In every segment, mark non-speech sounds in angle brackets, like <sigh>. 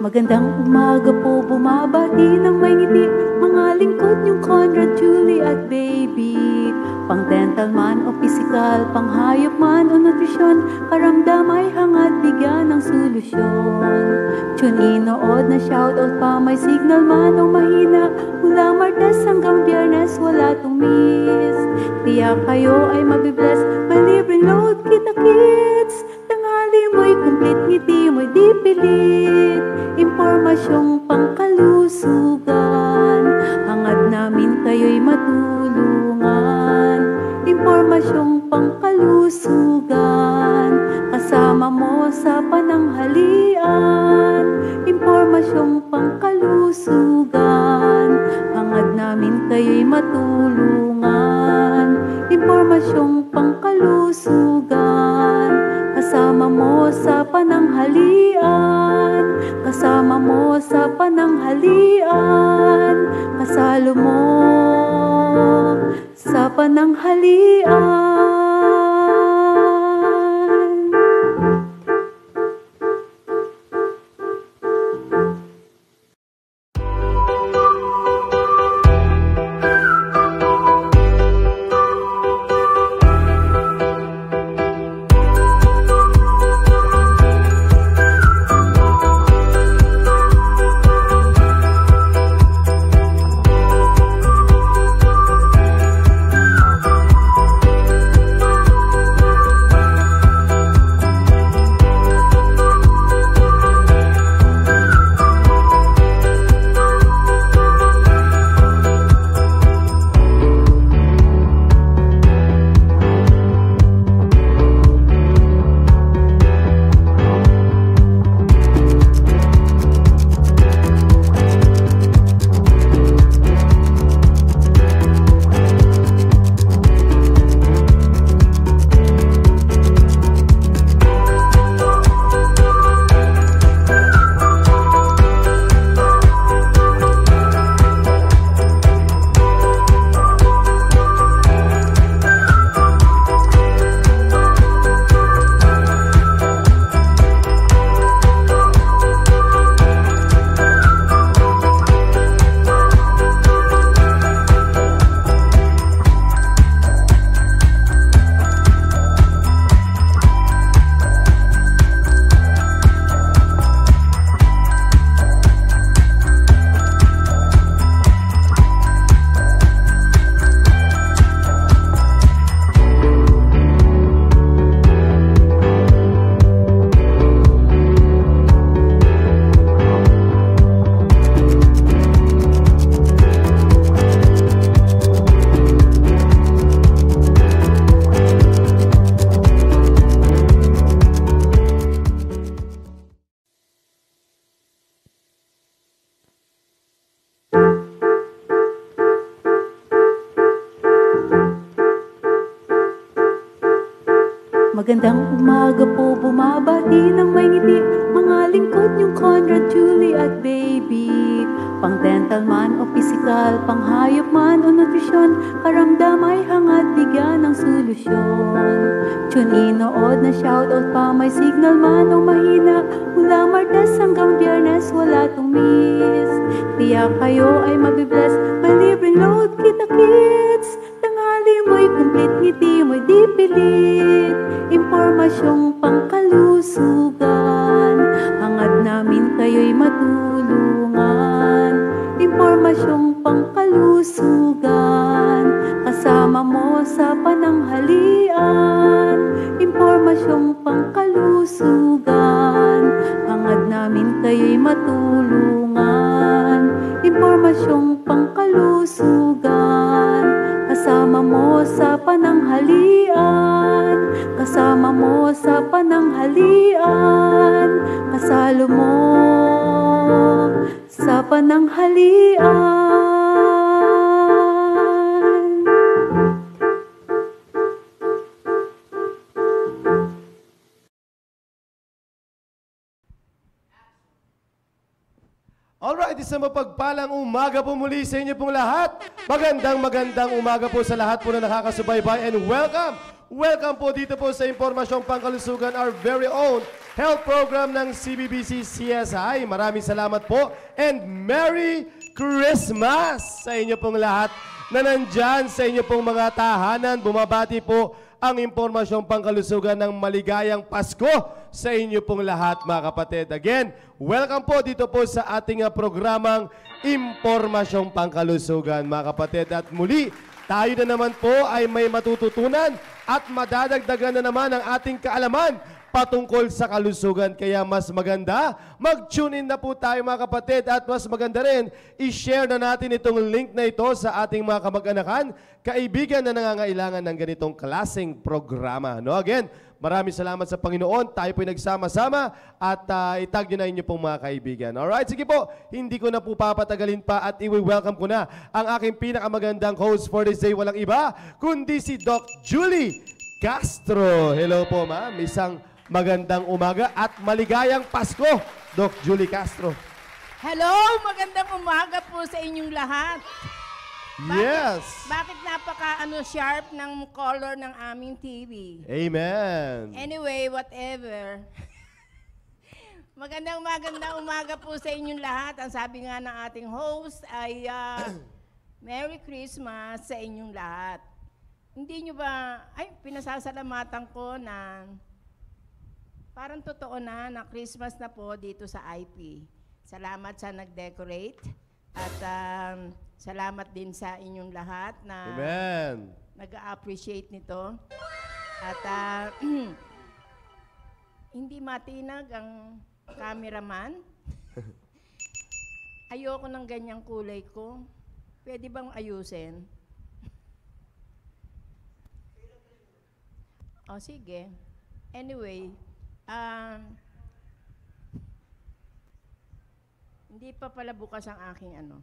Magandang umaga po, bumabati ng may ngiti Mga lingkod niyong Conrad, Julie at baby Pang dental man o physical, pang hayop man o nutrisyon Karamdam ay hangad, bigyan ng solusyon Tune inood na shoutout pa, may signal man o mahina Mula Martes hanggang Biyernes, wala tong miss Tiyak kayo ay mabibless, malibreng load kita kids Tangali mo'y complete ngiti mo'y di impormasyong pangkalusugan Hangad namin kayo'y matulungan Impormasyong pangkalusugan Kasama mo sa pananghalian Impormasyong pangkalusugan Hangad namin kayo'y matulungan Impormasyong Magandang umaga po, bumabati ng may ngiti Mga lingkod niyong Conrad, Julie at Baby Pang dental man o physical, pang hayop man o nutrisyon Karamdam ay hangad, bigyan ng solusyon Tune inood na shoutout pa, may signal man o mahina Mula Martes hanggang Biyernes, wala tong miss Tiyak kayo ay mabibigyan impormasyong pangkalusugan. Angad namin kayo'y matulungan. Impormasyong pangkalusugan. Kasama mo sa pananghalian. Impormasyong pangkalusugan. Angad namin kayo'y matulungan. sa inyo pong lahat. Magandang magandang umaga po sa lahat po na nakakasubaybay and welcome! Welcome po dito po sa Impormasyong Pangkalusugan, our very own health program ng CBBC CSI. Maraming salamat po and Merry Christmas sa inyo pong lahat na nandyan sa inyo pong mga tahanan. Bumabati po ang impormasyong pangkalusugan ng maligayang Pasko sa inyo pong lahat mga kapatid. Again, welcome po dito po sa ating ah, programang Impormasyong Pangkalusugan mga kapatid. At muli, tayo na naman po ay may matututunan at madadagdagan na naman ang ating kaalaman patungkol sa kalusugan. Kaya mas maganda, mag-tune in na po tayo mga kapatid at mas maganda rin, i-share na natin itong link na ito sa ating mga kamag-anakan, kaibigan na nangangailangan ng ganitong klaseng programa. No? Again, maraming salamat sa Panginoon. Tayo po'y nagsama-sama at uh, itag nyo na inyo pong mga kaibigan. Alright, sige po, hindi ko na po papatagalin pa at i-welcome ko na ang aking pinakamagandang host for this day. Walang iba, kundi si Doc Julie Castro. Hello po ma'am, isang Magandang umaga at maligayang Pasko, Doc Julie Castro. Hello, magandang umaga po sa inyong lahat. Bakit, yes. Bakit napaka ano sharp ng color ng aming TV? Amen. Anyway, whatever. <laughs> magandang magandang umaga po sa inyong lahat. Ang sabi nga ng ating host ay uh, <coughs> Merry Christmas sa inyong lahat. Hindi nyo ba, ay, pinasasalamatan ko na Parang totoo na na Christmas na po dito sa IP. Salamat sa nag-decorate at um, salamat din sa inyong lahat na Amen. nag-appreciate nito. At uh, <clears throat> hindi matinag ang cameraman. <laughs> Ayoko ng ganyang kulay ko. Pwede bang ayusin? O <laughs> oh, sige. Anyway, Um, hindi pa pala bukas ang aking ano,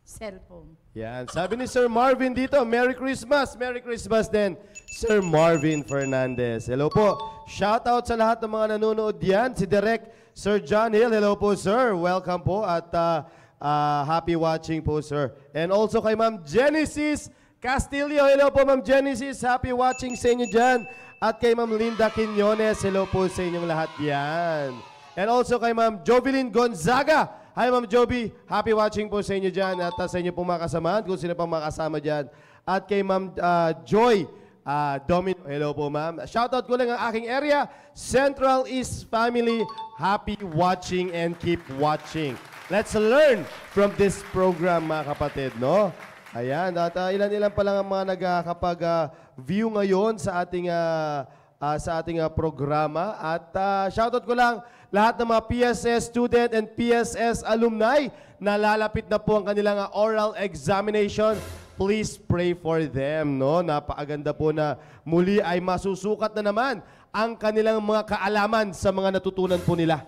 cellphone. Yan. Sabi ni Sir Marvin dito, Merry Christmas! Merry Christmas din, Sir Marvin Fernandez. Hello po. Shout out sa lahat ng mga nanonood diyan. Si Direk Sir John Hill. Hello po, sir. Welcome po at uh, uh, happy watching po, sir. And also kay Ma'am Genesis Castillo. Hello po, Ma'am Genesis. Happy watching sa inyo dyan at kay Ma'am Linda Quinones. Hello po sa inyong lahat yan. And also kay Ma'am Jovelyn Gonzaga. Hi Ma'am Joby, happy watching po sa inyo dyan at uh, sa inyo pong makasama kung sino pang makasama dyan. At kay Ma'am uh, Joy uh, Domino. Hello po ma'am. Shoutout ko lang ang aking area, Central East Family. Happy watching and keep watching. Let's learn from this program, mga kapatid, no? Ayan, at uh, ilan-ilan pa lang ang mga nagkakapag uh, view ngayon sa ating uh, uh, sa ating uh, programa at uh, shoutout ko lang lahat ng mga PSS student and PSS alumni na lalapit na po ang kanilang uh, oral examination. Please pray for them, no? Napakaganda po na muli ay masusukat na naman ang kanilang mga kaalaman sa mga natutunan po nila.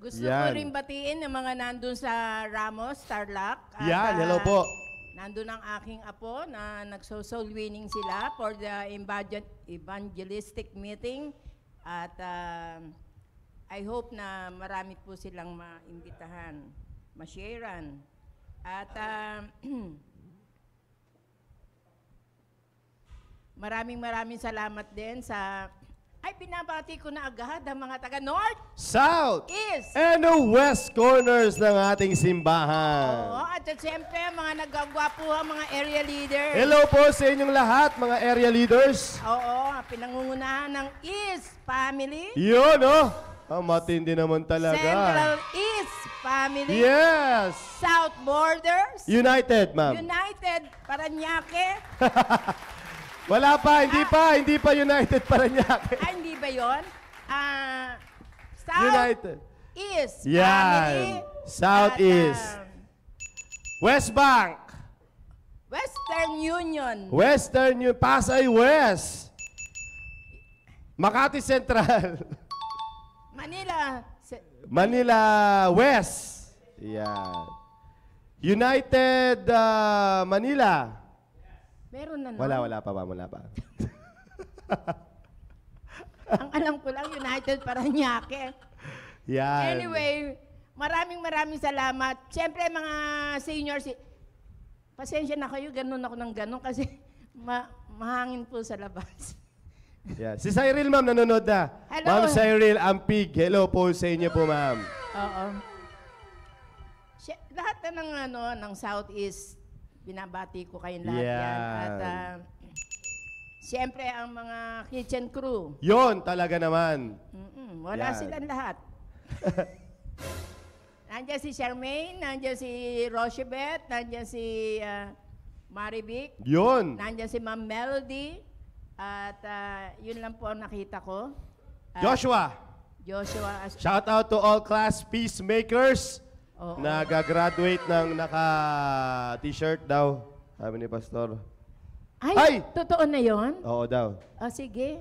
Gusto Yan. ko rin batiin ng mga nandun sa Ramos, Tarlac. At, Yan, hello po. Nandun ang aking apo na nagso-soul winning sila for the evangelistic meeting at uh, I hope na marami po silang maimbitahan, masharean. At uh, <clears throat> maraming maraming salamat din sa ay binabati ko na agad ang mga taga North, South, East, and the West corners ng ating simbahan. Oo, at siyempre mga nagagwapo ang mga area leaders. Hello po sa inyong lahat, mga area leaders. Oo, pinangungunahan ng East Family. Yun, no? Oh, ah, matindi naman talaga. Central East Family. Yes. South Borders. United, ma'am. United, Paranaque. <laughs> Wala pa, hindi pa, hindi pa United <laughs> niya. Ah, hindi ba 'yon? Ah, South United. East. Yan. South at, East. Um, West Bank. Western Union. Western Union. Pasay West. Makati Central. <laughs> Manila. Manila West. Yeah. United uh, Manila. Meron na nun. Wala, wala pa ba? Wala pa. <laughs> Ang alam ko lang, United Paranaque. Yan. Anyway, maraming maraming salamat. Siyempre, mga seniors, pasensya na kayo, ganun ako ng ganun kasi <laughs> ma mahangin po sa labas. <laughs> yeah. Si Cyril, ma'am, nanonood na. Hello. Ma'am Cyril Ampig, hello po sa inyo po, ma'am. Oo. Siya, lahat na ng, ano, ng Southeast binabati ko kayong lahat yeah. yan. At uh, siyempre ang mga kitchen crew. Yon talaga naman. Mm-mm, wala yan. silang lahat. <laughs> nandiyan si Charmaine, nandiyan si Rochebeth, nandiyan si uh, Marivic. Yon. Nandiyan si Ma'am Melody. At uh, yun lang po ang nakita ko. At Joshua! Joshua. Shout out to all class peacemakers. Nag-graduate ng naka-t-shirt daw, sabi ni Pastor. Ay, Ay! totoo na yon? Oo daw. Oh, sige. <laughs>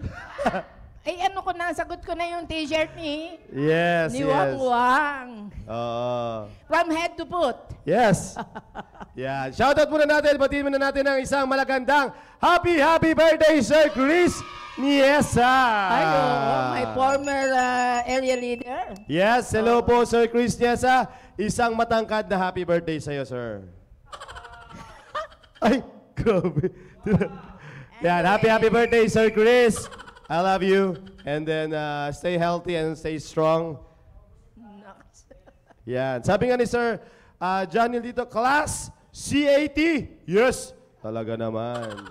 Ay, ano ko na, sagot ko na yung t-shirt ni, Yes, ni yes. Wang Wang. Oo. From head to foot. Yes. <laughs> Yan. Shoutout muna natin, batiin muna natin ang isang malagandang Happy Happy Birthday, Sir Chris Niesa. Ay, oo, my former uh, area leader. Yes, hello po Sir Chris Niesa. Isang matangkad na happy birthday sa'yo, sir. <laughs> Ay, grabe. <laughs> Yan, happy, happy birthday, Sir Chris. I love you. And then, uh, stay healthy and stay strong. Yan. Sabi nga ni Sir uh, Johnny dito, class C80. Yes. Talaga naman.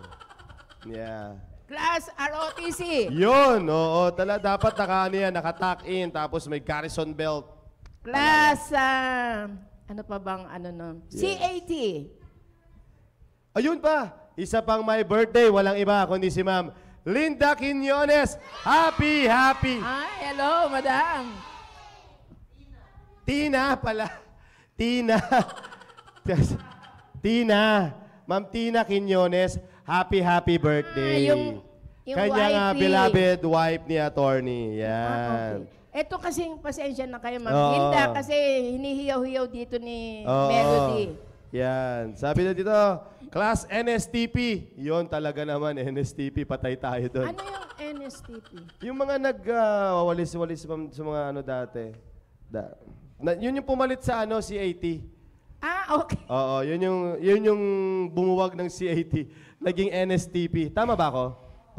Yeah. Class ROTC. Yun. Oo. Tala, dapat naka, ano yan, naka-tuck in. Tapos may garrison belt. Plus, uh, ano pa bang ano no? Yes. CAT. Ayun pa, isa pang my birthday, walang iba kundi si Ma'am Linda Quinones. Happy, happy. Ay, hello, madam. Tina pala. Tina. Tina. Ma'am Tina Quinones, happy, happy birthday. Ah, yung, yung Kanyang ah, wifey. beloved wife ni attorney. Yan. Ah, okay. Ito kasing pasensya na kayo, Ma'am Oo. Linda, kasi hinihiyaw-hiyaw dito ni Oo. Melody. Yan. Sabi na dito, class NSTP. Yon talaga naman, NSTP. Patay tayo doon. Ano yung NSTP? Yung mga nagwawalis-walis ah, sa mga ano dati. Da, na, yun yung pumalit sa ano, CAT. Ah, okay. Oo, yun yung, yun yung bumuwag ng CAT. Naging NSTP. Tama ba ako?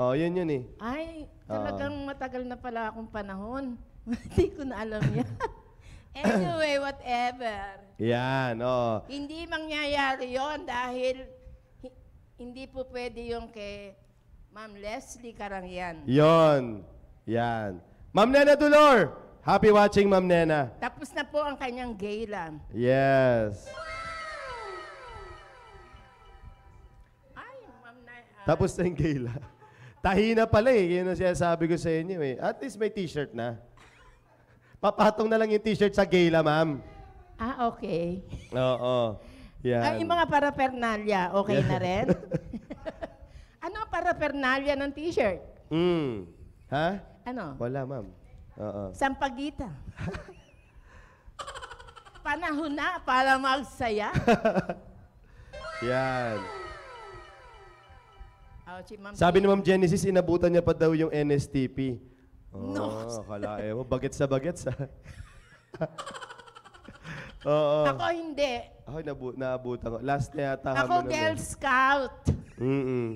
Oo, yun yun eh. Ay, talagang matagal na pala akong panahon. <laughs> Hindi ko na alam yan. <laughs> anyway, whatever. Yan, Oh. Hindi mangyayari yon dahil hindi po pwede yung kay Ma'am Leslie Karangyan. Yon. Yan. Ma'am Nena Dolor! Happy watching, Ma'am Nena. Tapos na po ang kanyang gala. Yes. Ay, Ma'am na, ah. Tapos na yung gala. <laughs> Tahina pala eh. Yun ang sinasabi ko sa inyo eh. At least may t-shirt na. Papatong na lang yung t-shirt sa gala, ma'am. Ah, okay. <laughs> Oo. Yan. Ay, yung mga paraphernalia, okay na rin? <laughs> ano ang paraphernalia ng t-shirt? Hmm. Ha? Ano? Wala, ma'am. Oo. Sampagita. <laughs> Panahon na para magsaya. Yan. Oh, si Sabi ni Ma'am Genesis, inabutan niya pa daw yung NSTP. No. Oh, eh, ewan, bagets na bagets, ha? Ah. <laughs> Oo. Ako hindi. Ako, nabu- naabutan ko. Last na yata Ako kami eh. Girl Scout. Mm-mm.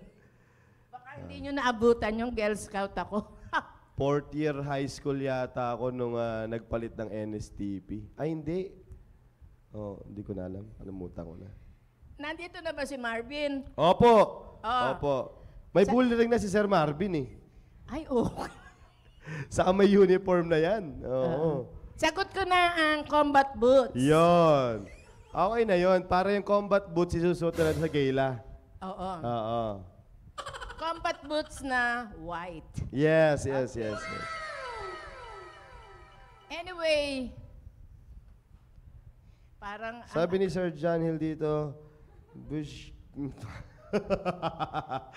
<laughs> Baka hindi nyo naabutan yung Girl Scout ako. <laughs> Fourth year high school yata ako nung ah, nagpalit ng NSTP. Ay, hindi. Oh, hindi ko na alam. Kalimutan ko na. Nandito na ba si Marvin? Opo. Oo. Ah. Opo. May bullring na si Sir Marvin eh. Ay, Oh. <laughs> Sa may uniform na yan. Oo. Uh-huh. Sagot ko na ang combat boots. Yon. Okay na yon. Para yung combat boots, isusuot na sa gala. Oo. Oo. Combat boots na white. Yes, yes, okay. yes, yes. Anyway, parang... Sabi ni Sir John Hill dito, Bush... <laughs>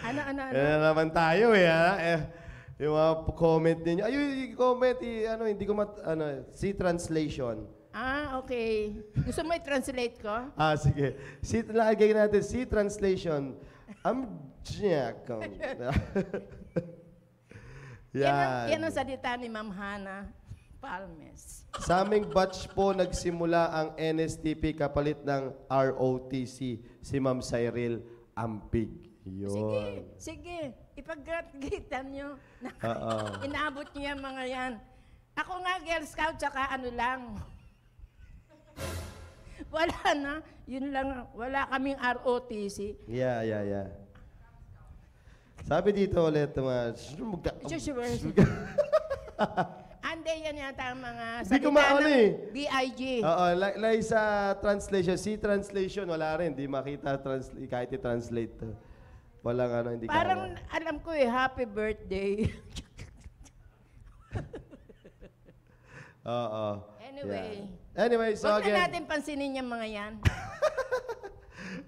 ano, ano, ano? Ano naman tayo eh, ha? Eh, yung mga comment ninyo. Ayun, yung comment, i- ano, hindi ko mat, ano, si translation. Ah, okay. Gusto mo i-translate ko? Ah, sige. Si, lagay natin, si translation. I'm Jack. <laughs> Yan. ang, <laughs> yan ang salita ni Ma'am Hana Palmes. Sa aming batch po nagsimula ang NSTP kapalit ng ROTC, si Ma'am Cyril Ampig. Yun. Sige, sige. Ipag-graduatean nyo. Oo. <laughs> Inabot nyo yan mga yan. Ako nga, Girl Scout, tsaka ano lang. <laughs> wala na. Yun lang. Wala kaming ROTC. Yeah, yeah, yeah. Sabi dito ulit, mga... Sure. <laughs> Ande yan yata ang mga Hindi ko maano eh. BIG. Oo, like, like sa translation, si translation, wala rin. Hindi makita transla- kahit i-translate to. Wala nga ano, na, hindi Parang kaya. alam ko eh, happy birthday. Oo. Anyway. Yeah. Anyway, so Huwag again. na natin pansinin yung mga yan. <laughs>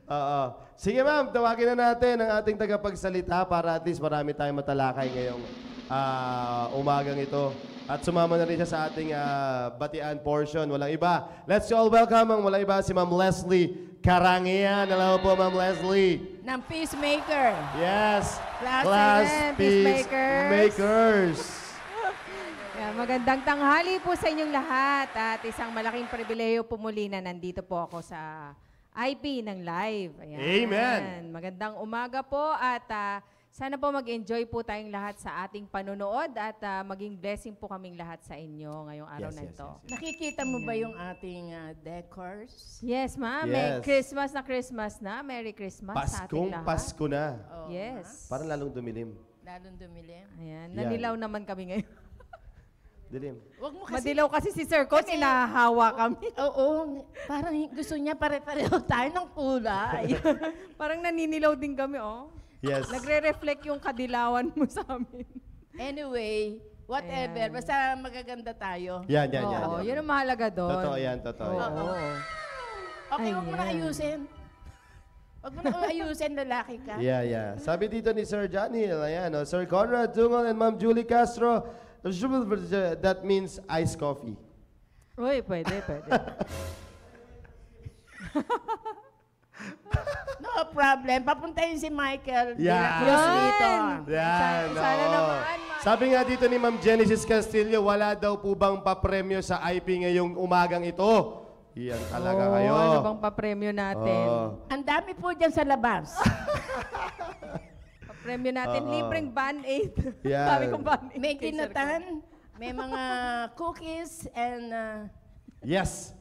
Oo. Sige ma'am, tawagin na natin ang ating tagapagsalita para at least marami tayong matalakay ngayong uh, umagang ito. At sumama na rin siya sa ating uh, batian portion. Walang iba. Let's all welcome ang walang iba si Ma'am Leslie Karangian. Hello po, Ma'am Leslie ng Peacemaker. Yes. Class, Class Peacemakers. Peacemakers. <laughs> yeah, magandang tanghali po sa inyong lahat at isang malaking pribileyo po muli na nandito po ako sa IP ng live. Ayan. Amen. Magandang umaga po at uh, sana po mag-enjoy po tayong lahat sa ating panonood at uh, maging blessing po kaming lahat sa inyo ngayong araw yes, na ito. Yes, yes. Nakikita mo ba yung ating uh, decors? Yes, ma'am. Yes. Christmas na Christmas na. Merry Christmas Paskong sa ating lahat. Pasko na. Oh, yes. Ma? Parang lalong dumilim. Lalong dumilim. Ayan. Nanilaw yeah. naman kami ngayon. <laughs> Dilim. Wag mo kasi, Madilaw kasi si Sir Con, inahawa kami. Oo, <laughs> oo, parang gusto niya pare-pareho tayo ng kulay. <laughs> parang naninilaw din kami, oh. Yes. Nagre-reflect yung kadilawan mo sa amin. Anyway, whatever. Ayan. Basta magaganda tayo. Yan, yan, yan. Oo, yan. yun ang mahalaga doon. Totoo yan, totoo. Oo. Oo. Okay, huwag mo na ayusin. Huwag mo na <laughs> ayusin, lalaki ka. Yeah, yeah. Sabi dito ni Sir Johnny, ayan, oh, Sir Conrad Tungal and Ma'am Julie Castro, that means iced coffee. Uy, pwede, pwede. <laughs> no problem. Papuntayin si Michael Yan. Cruz dito. Yan, Sa- Sana naman. Sabi nga dito ni Ma'am Genesis Castillo, wala daw po bang papremyo sa IP ngayong umagang ito? Iyan talaga Oo, kayo. Ano bang papremyo natin? Oo. Ang dami po dyan sa labas. <laughs> Papremyo natin, Oo. libreng band-aid. Yan. Sabi kong band-aid. May kay may mga <laughs> cookies, and... uh, Yes.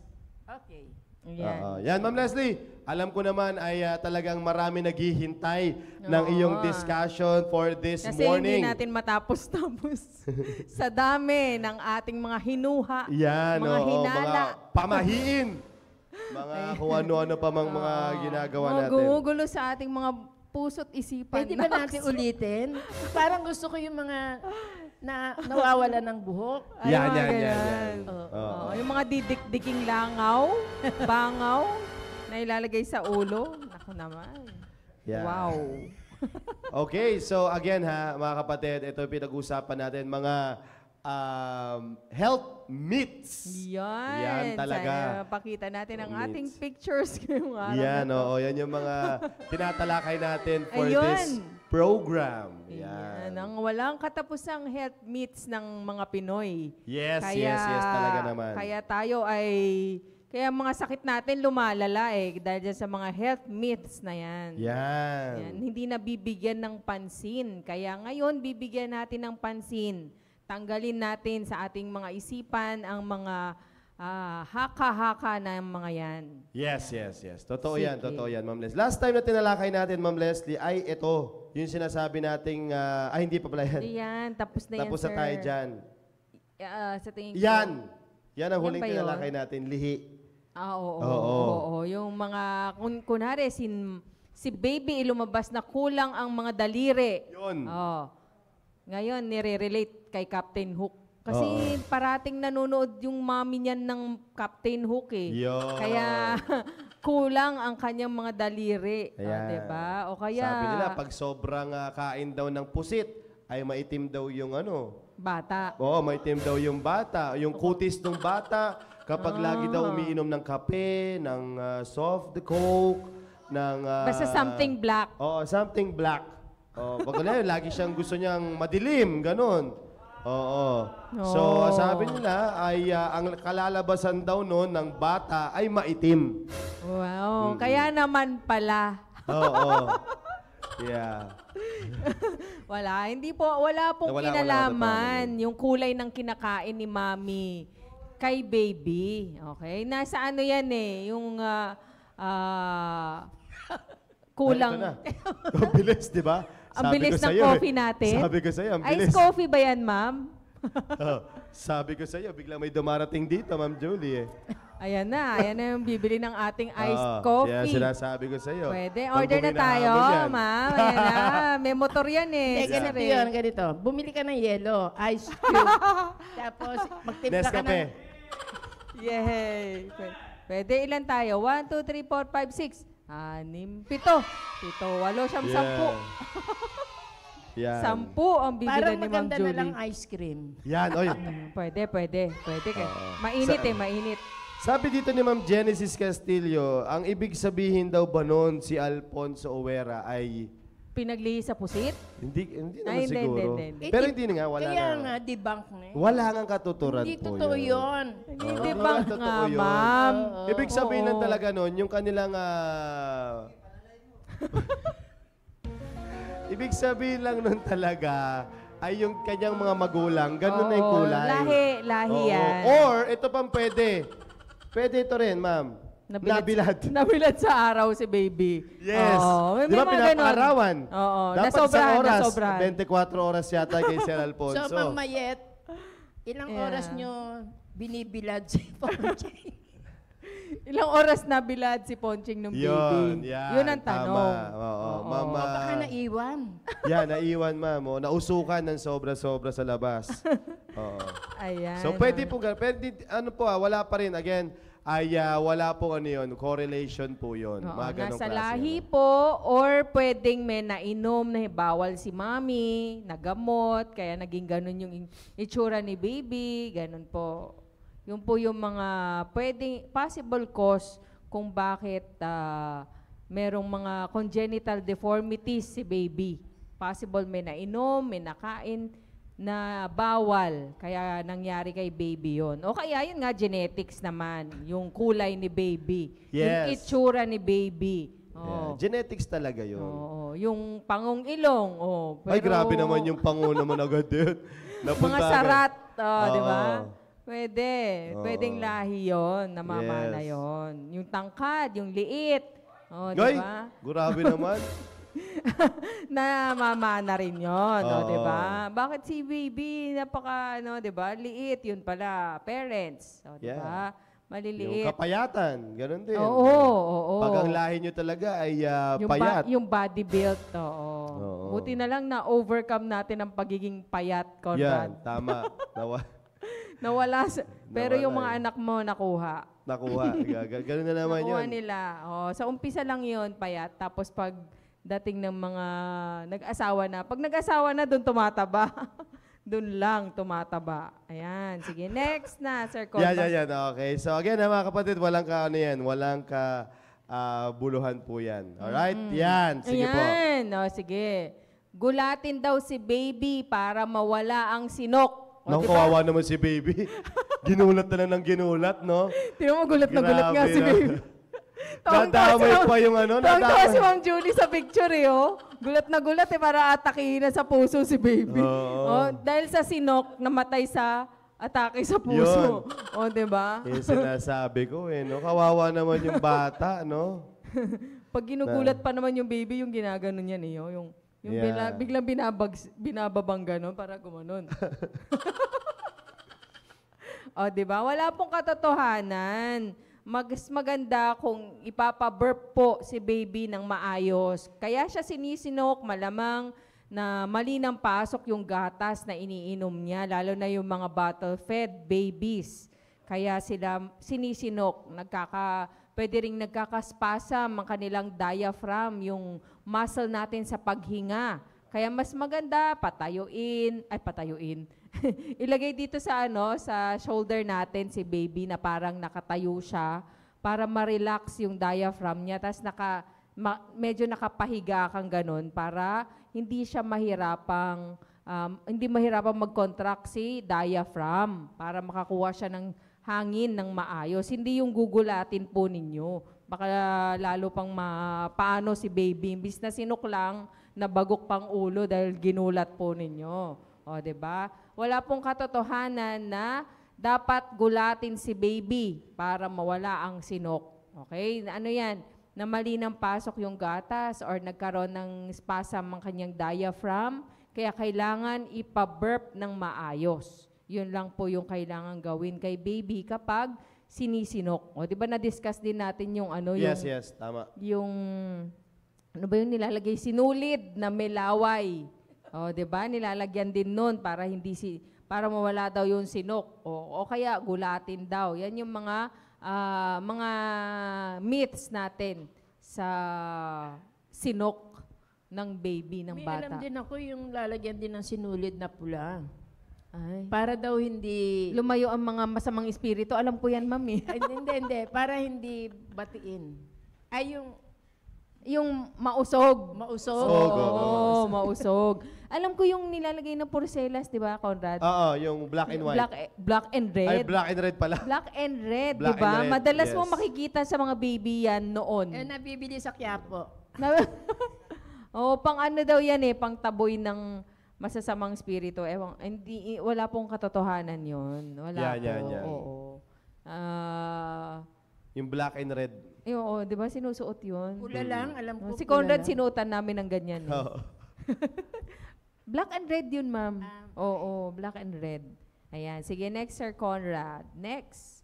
okay. Yan. Oo. Yan, Ma'am Leslie. Alam ko naman ay ah, talagang marami naghihintay ng iyong discussion for this Kasi morning. hindi natin matapos-tapos <laughs> <laughs> sa dami ng ating mga hinuha, Yan, mga oo, hinala. mga pamahiin. Mga kung ano-ano pa mang mga ginagawa mga natin. gumugulo sa ating mga puso't isipan. Pwede ba natin ulitin? <laughs> Parang gusto ko yung mga na nawawala ng buhok. Ay, Yan, mga yan, yan, ganyan. yan. Oo, Oo. yung mga didikdiking langaw, bangaw na ilalagay sa ulo. Ako naman. Yeah. Wow. <laughs> okay, so again ha, mga kapatid, ito yung pinag-uusapan natin, mga um, health myths. Yan. Yan talaga. Sana pakita natin ang myths. ating pictures <laughs> ngayong araw. Yan, oo. Yan yung mga <laughs> tinatalakay natin for Ayun. this program. Yan. Yan. Ang walang katapusang health myths ng mga Pinoy. Yes, kaya, yes, yes. Talaga naman. Kaya tayo ay kaya mga sakit natin lumalala eh dahil dyan sa mga health myths na yan. Yan. yan. Hindi nabibigyan ng pansin. Kaya ngayon bibigyan natin ng pansin. Tanggalin natin sa ating mga isipan ang mga Ah, haka-haka na yung mga yan. Yes, yes, yes. Totoo Sige. yan, totoo yan, Ma'am Leslie. Last time na tinalakay natin, Ma'am Leslie, ay ito, yung sinasabi nating, uh, ay hindi pa pala yan. Yan, tapos na yan, Tapos na tayo dyan. Uh, sa tingin ko. Yan! Yan ang huling tinalakay natin, lihi. Ah, oo. Oo, oo. oo, Yung mga, kun, kunwari, si, si baby ilumabas na kulang ang mga daliri. Yun. Oo. Ngayon, nire-relate kay Captain Hook. Kasi Oo. parating nanonood yung mami niyan ng Captain Hook eh. Yun. Kaya <laughs> kulang ang kanyang mga daliri. O, ah, Ayan. diba? O kaya Sabi nila, pag sobrang ah, kain daw ng pusit, ay maitim daw yung ano. bata. Oo, maitim daw yung bata, yung kutis ng bata, Kapag Ah. lagi daw ah. umiinom ng kape, ng ah, soft coke, ng... ah, Basta something black. Oo, something black. Oh, bago na yun, lagi siyang gusto niyang madilim, ganun. Oo. So, Oh. sabi nila ay ah, ang kalalabasan daw noon ng bata ay maitim. Wow. Kaya naman pala. Oo. <laughs> yeah. Wala, hindi po, wala pong Wala, wala, kinalaman yung kulay ng kinakain ni Mami kay baby. Okay? Nasa ano yan eh, yung uh, uh, kulang. Ang bilis, di ba? Ang bilis ng eh. coffee natin. Sabi ko sa'yo, ang bilis. Ice coffee ba yan, ma'am? <laughs> oh, sabi ko sa'yo, biglang may dumarating dito, ma'am Julie eh. Ayan na, ayan na yung bibili ng ating ah, iced oh, coffee. Yan, sabi ko sa'yo. Pwede, order na tayo, ma'am. Ayan na, <laughs> may motor yan eh. Teka, ganito yun, ganito. Bumili ka ng yellow, ice cube. <laughs> Tapos, magtimpla ka ng... Yay! Pwede ilan tayo? 1, 2, 3, 4, 5, 6. Anim, pito. Pito, walo, siyam, yeah. sampu. <laughs> Yan. Sampu ang bibigyan ni Ma'am Julie. Parang maganda na lang ice cream. Yan, oy. Mm, pwede, pwede. Pwede. Kay. mainit Sa eh, mainit. Sabi dito ni Ma'am Genesis Castillo, ang ibig sabihin daw ba noon si Alfonso Owera ay pinaglihi sa pusit? Hindi, hindi naman Ay, siguro. hindi, hindi, Pero hindi nga, wala Kaya na. nga, debunk na eh. Wala nga katuturan Hindi po totoo yun. Hindi Oo, debunk totoo nga, ma'am. Ibig sabihin lang talaga nun, yung kanilang... ah, <laughs> Ibig sabihin lang nun talaga ay yung kanyang mga magulang, ganun na yung kulay. Lahi, lahi Oo. yan. Or, ito pang pwede. Pwede ito rin, ma'am. Nabilad, nabilad. <laughs> nabilad sa araw si baby. Yes. Oo. May Di ba mga ganun. Oo. Dapat nasobrahan, isang oras, nasobrahan. 24 oras yata kay Sir <laughs> Alfonso. So, Ma'am Mayet, ilang Yeah. oras nyo binibilad si <laughs> Ponche? Ilang oras nabilad si Ponching nung Yun, baby? yan. Yun ang tanong. Tama. Oo, mama. Baka naiwan. Yan, naiwan ma'am. Oh, nausukan ng sobra-sobra sa labas. Oo. Ayan. So pwede po, pwede, ano po ah, wala pa rin. Again, ay ah, wala po ano yun, correlation po yun. Oo, mga ganong nasa klase, lahi ano. po or pwedeng may nainom na bawal si mami, nagamot, kaya naging ganun yung itsura ni baby, ganun po. Yun po yung mga pwedeng possible cause kung bakit ah, merong mga congenital deformities si baby. Possible may nainom, may nakain, na bawal. Kaya nangyari kay baby yon. O kaya yun nga, genetics naman. Yung kulay ni baby. Yes. Yung itsura ni baby. Oh. Yeah. Genetics talaga yun. Oo. Yung pangong ilong. Oh, pero... Ay, grabe naman yung pango naman agad yun. <laughs> Mga sarat. Oh, oh. Di ba? Pwede. Oh. Pwedeng lahi yon Namamana yes. yon Yung tangkad, yung liit. Oh, di ba? Grabe naman. <laughs> <laughs> na mama na rin yon, no, Oo. 'di ba? Bakit si baby napaka ano, 'di ba? Liit 'yun pala, parents, oh, 'di ba? Yung Maliliit. kapayatan, ganun din. Oo, oo. Pag ang lahi nyo talaga ay ah, Yung, ba- payat. yung body built, oo. <laughs> Oo. Buti na lang na overcome natin ang pagiging payat, Yan, Conrad. tama. <laughs> Nawa, Nawala sa, pero Nawala yung mga eh. anak mo nakuha. nakuha. Gaga- Ganun na naman nakuha yun. nila. Oh, sa umpisa lang 'yun, payat. Tapos pag dating ng mga nag-asawa na. Pag nag-asawa na, doon tumataba. <laughs> doon lang tumataba. Ayan. Sige, next na, Sir Contas. Yan, yan, yan. Okay. So again, eh, mga kapatid, walang ka, ano yan, walang ka uh, buluhan po yan. Alright? Mm. Yan. Sige Ayan. po. Ayan. No, oh, sige. Gulatin daw si baby para mawala ang sinok. Nang diba? kawawa naman si baby. <laughs> ginulat na lang ng ginulat, no? Tinan mo, gulat Grabe na gulat nga si baby. Nadamay pa yung ano. tawang si Ma'am Julie sa picture eh, oh. Gulat na gulat eh, para atakihin na sa puso si baby. Oh. oh dahil sa sinok, namatay sa atake sa puso. Yun. oh, di ba? Yung eh, sinasabi ko eh, no? Kawawa naman yung bata, no? <laughs> Pag ginugulat pa naman yung baby, yung ginaganon niya niyo, eh, oh. yung yung yeah. bila, biglang binabag, binababang ganon para gumanon. <laughs> o, oh, di ba? Wala pong katotohanan mas maganda kung ipapaburp po si baby ng maayos. Kaya siya sinisinok, malamang na mali nang pasok yung gatas na iniinom niya, lalo na yung mga bottle-fed babies. Kaya sila sinisinok, nagkaka, pwede rin nagkakaspasam ang kanilang diaphragm, yung muscle natin sa paghinga. Kaya mas maganda patayuin, ay patayuin, <laughs> ilagay dito sa ano, sa shoulder natin si baby na parang nakatayo siya para ma-relax yung diaphragm niya. Tapos naka, ma, medyo nakapahiga kang ganun para hindi siya mahirapang um, hindi mahirapang mag-contract si diaphragm para makakuha siya ng hangin ng maayos. Hindi yung gugulatin po ninyo. Baka lalo pang mapaano si baby. Imbis na sinuklang na bagok pang ulo dahil ginulat po ninyo. O, ba? Diba? Wala pong katotohanan na dapat gulatin si baby para mawala ang sinok. Okay? Ano yan? Na mali ng pasok yung gatas or nagkaroon ng spasm ang kanyang diaphragm. Kaya kailangan ipa-burp ng maayos. Yun lang po yung kailangan gawin kay baby kapag sinisinok. O, di ba na-discuss din natin yung ano yes, yung... Yes, yes, tama. Yung, ano ba yung nilalagay? Sinulid na melaway. Oh, 'di ba? Nilalagyan din noon para hindi si para mawala daw yung sinok o, o kaya gulatin daw. Yan yung mga uh, mga myths natin sa sinok ng baby ng May bata. May alam din ako yung lalagyan din ng sinulid na pula. Ay. Para daw hindi... Lumayo ang mga masamang espiritu. Alam ko yan, mami. Eh. hindi, hindi. Para hindi batiin. Ay, yung yung mausog. Mausog. Usog, oo, oo. mausog. Alam ko yung nilalagay na porcelas, di ba, Conrad? Oo, yung black and white. Black, e, black and red. Ay, black and red pala. Black and red, di ba? red, Madalas mo makikita sa mga baby yan Yun, noon. nabibili sa Quiapo. <laughs> Oo, pang ano daw yan eh, pang taboy ng masasamang spirito. Eh, hindi, wala pong katotohanan yon Wala Yan, po. yan, yan. Oo. Ah, Yung black and red. Eh, oo, di ba sinusuot yun? Pula lang, mm. alam ko. Si Conrad sinutan namin ng ganyan. Eh. <laughs> black and red yun, ma'am. Ah, okay. Oo, black and red. Ayan. Sige, next, Sir Conrad. Next.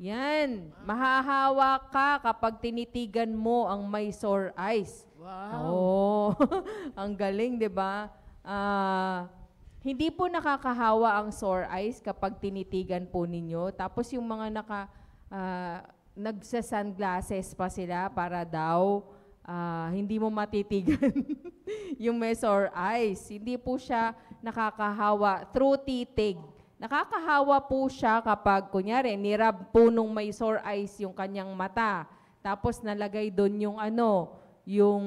Yan. Wow. Mahahawa ka kapag tinitigan mo ang may sore eyes. Wow. Oh, <laughs> ang galing, di ba? Ah... Uh, hindi po nakakahawa ang sore eyes kapag tinitigan po ninyo. Tapos yung mga naka, uh, nagsa-sunglasses pa sila para daw uh, hindi mo matitigan <laughs> yung mess eyes. Hindi po siya nakakahawa through titig. Nakakahawa po siya kapag, kunyari, nirab po nung may sore eyes yung kanyang mata. Tapos nalagay doon yung ano, yung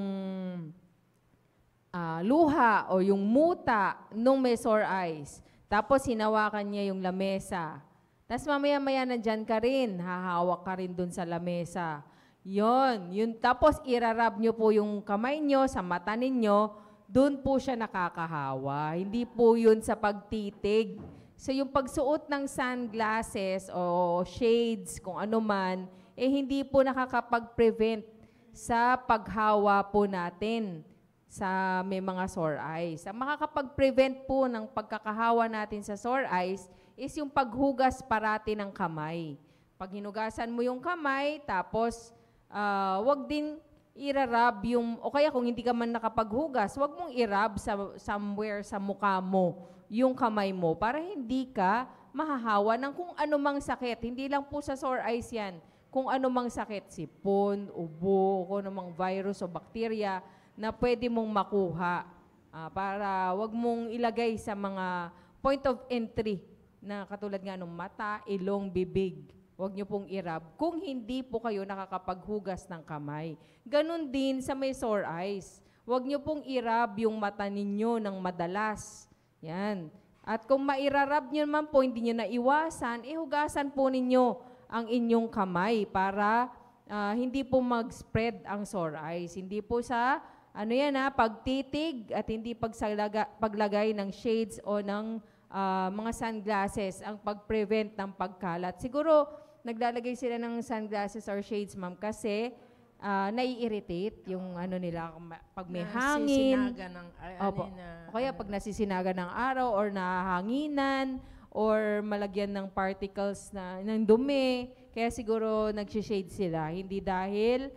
uh, luha o yung muta nung may sore eyes. Tapos hinawakan niya yung lamesa. Tapos mamaya-maya nandyan ka rin, hahawak ka rin dun sa lamesa. Yon, yun. Tapos irarab nyo po yung kamay nyo sa mata ninyo, dun po siya nakakahawa. Hindi po yun sa pagtitig. So yung pagsuot ng sunglasses o shades, kung ano man, eh hindi po nakakapag-prevent sa paghawa po natin sa may mga sore eyes. Ang makakapag-prevent po ng pagkakahawa natin sa sore eyes, is yung paghugas parati ng kamay. Pag hinugasan mo yung kamay, tapos uh, wag din irarab yung, o kaya kung hindi ka man nakapaghugas, wag mong irab sa, somewhere sa mukha mo yung kamay mo para hindi ka mahahawa ng kung anumang sakit. Hindi lang po sa sore eyes yan. Kung anumang sakit, sipon, ubo, kung anumang virus o bakterya na pwede mong makuha uh, para wag mong ilagay sa mga point of entry na katulad nga ng mata, ilong, bibig. Huwag niyo pong irab kung hindi po kayo nakakapaghugas ng kamay. Ganon din sa may sore eyes. Huwag niyo pong irab yung mata ninyo ng madalas. Yan. At kung mairarab niyo naman po, hindi nyo naiwasan, ihugasan po ninyo ang inyong kamay para uh, hindi po mag-spread ang sore eyes. Hindi po sa, ano yan ha, ah, pagtitig at hindi pagsalaga, paglagay ng shades o ng uh, mga sunglasses, ang pag-prevent ng pagkalat. Siguro, naglalagay sila ng sunglasses or shades, ma'am, kasi uh, nai-irritate yung ano nila pag may hangin. Nasisinaga ng uh, opo, na, o kaya ano pag nasisinaga ng araw or nahanginan or malagyan ng particles na ng dumi. Kaya siguro nag-shade sila. Hindi dahil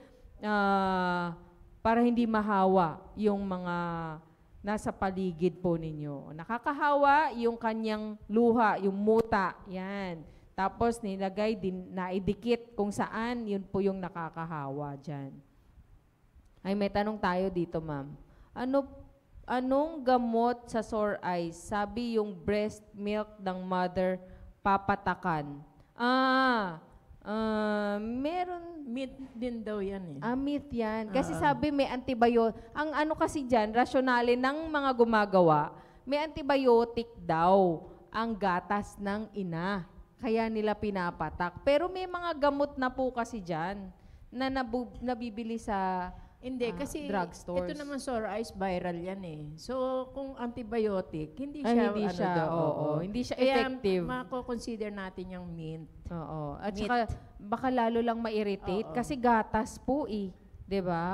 uh, para hindi mahawa yung mga nasa paligid po ninyo. Nakakahawa yung kanyang luha, yung muta, yan. Tapos nilagay din, naidikit kung saan, yun po yung nakakahawa dyan. Ay, may tanong tayo dito, ma'am. Ano, anong gamot sa sore eyes? Sabi yung breast milk ng mother papatakan. Ah, Uh, meron meat din daw yan eh. Ah, meat yan. Kasi uh, sabi may antibiotic. Ang ano kasi dyan, rasyonale ng mga gumagawa, may antibiotic daw ang gatas ng ina. Kaya nila pinapatak. Pero may mga gamot na po kasi dyan na nabibili sa hindi, ah, kasi ito naman sore eyes, viral yan eh. So, kung antibiotic, hindi ah, siya, ah, hindi ano siya, daw, oo, oo. Hindi siya Kaya effective. Kaya mako-consider natin yung mint. Oo. At mint. saka, baka lalo lang ma-irritate oo. kasi gatas po eh. ba? Diba?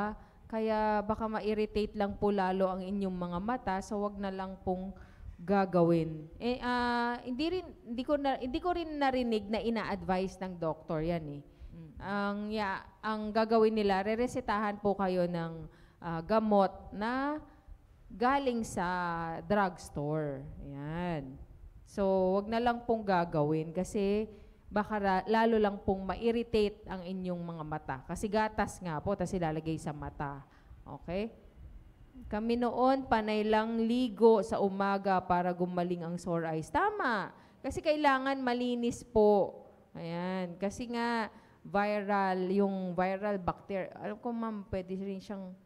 Kaya baka ma-irritate lang po lalo ang inyong mga mata, so wag na lang pong gagawin. Eh, uh, hindi rin hindi ko na, hindi ko rin narinig na ina-advise ng doctor 'yan eh. Mm. Ang, ya, ang gagawin nila, reresetahan po kayo ng uh, gamot na galing sa drugstore. Yan. So, wag na lang pong gagawin kasi baka lalo lang pong ma-irritate ang inyong mga mata. Kasi gatas nga po, tapos ilalagay sa mata. Okay? Kami noon, panay lang ligo sa umaga para gumaling ang sore eyes. Tama. Kasi kailangan malinis po. Ayan. Kasi nga, viral, yung viral bacteria. Alam ko ma'am, pwede rin siyang,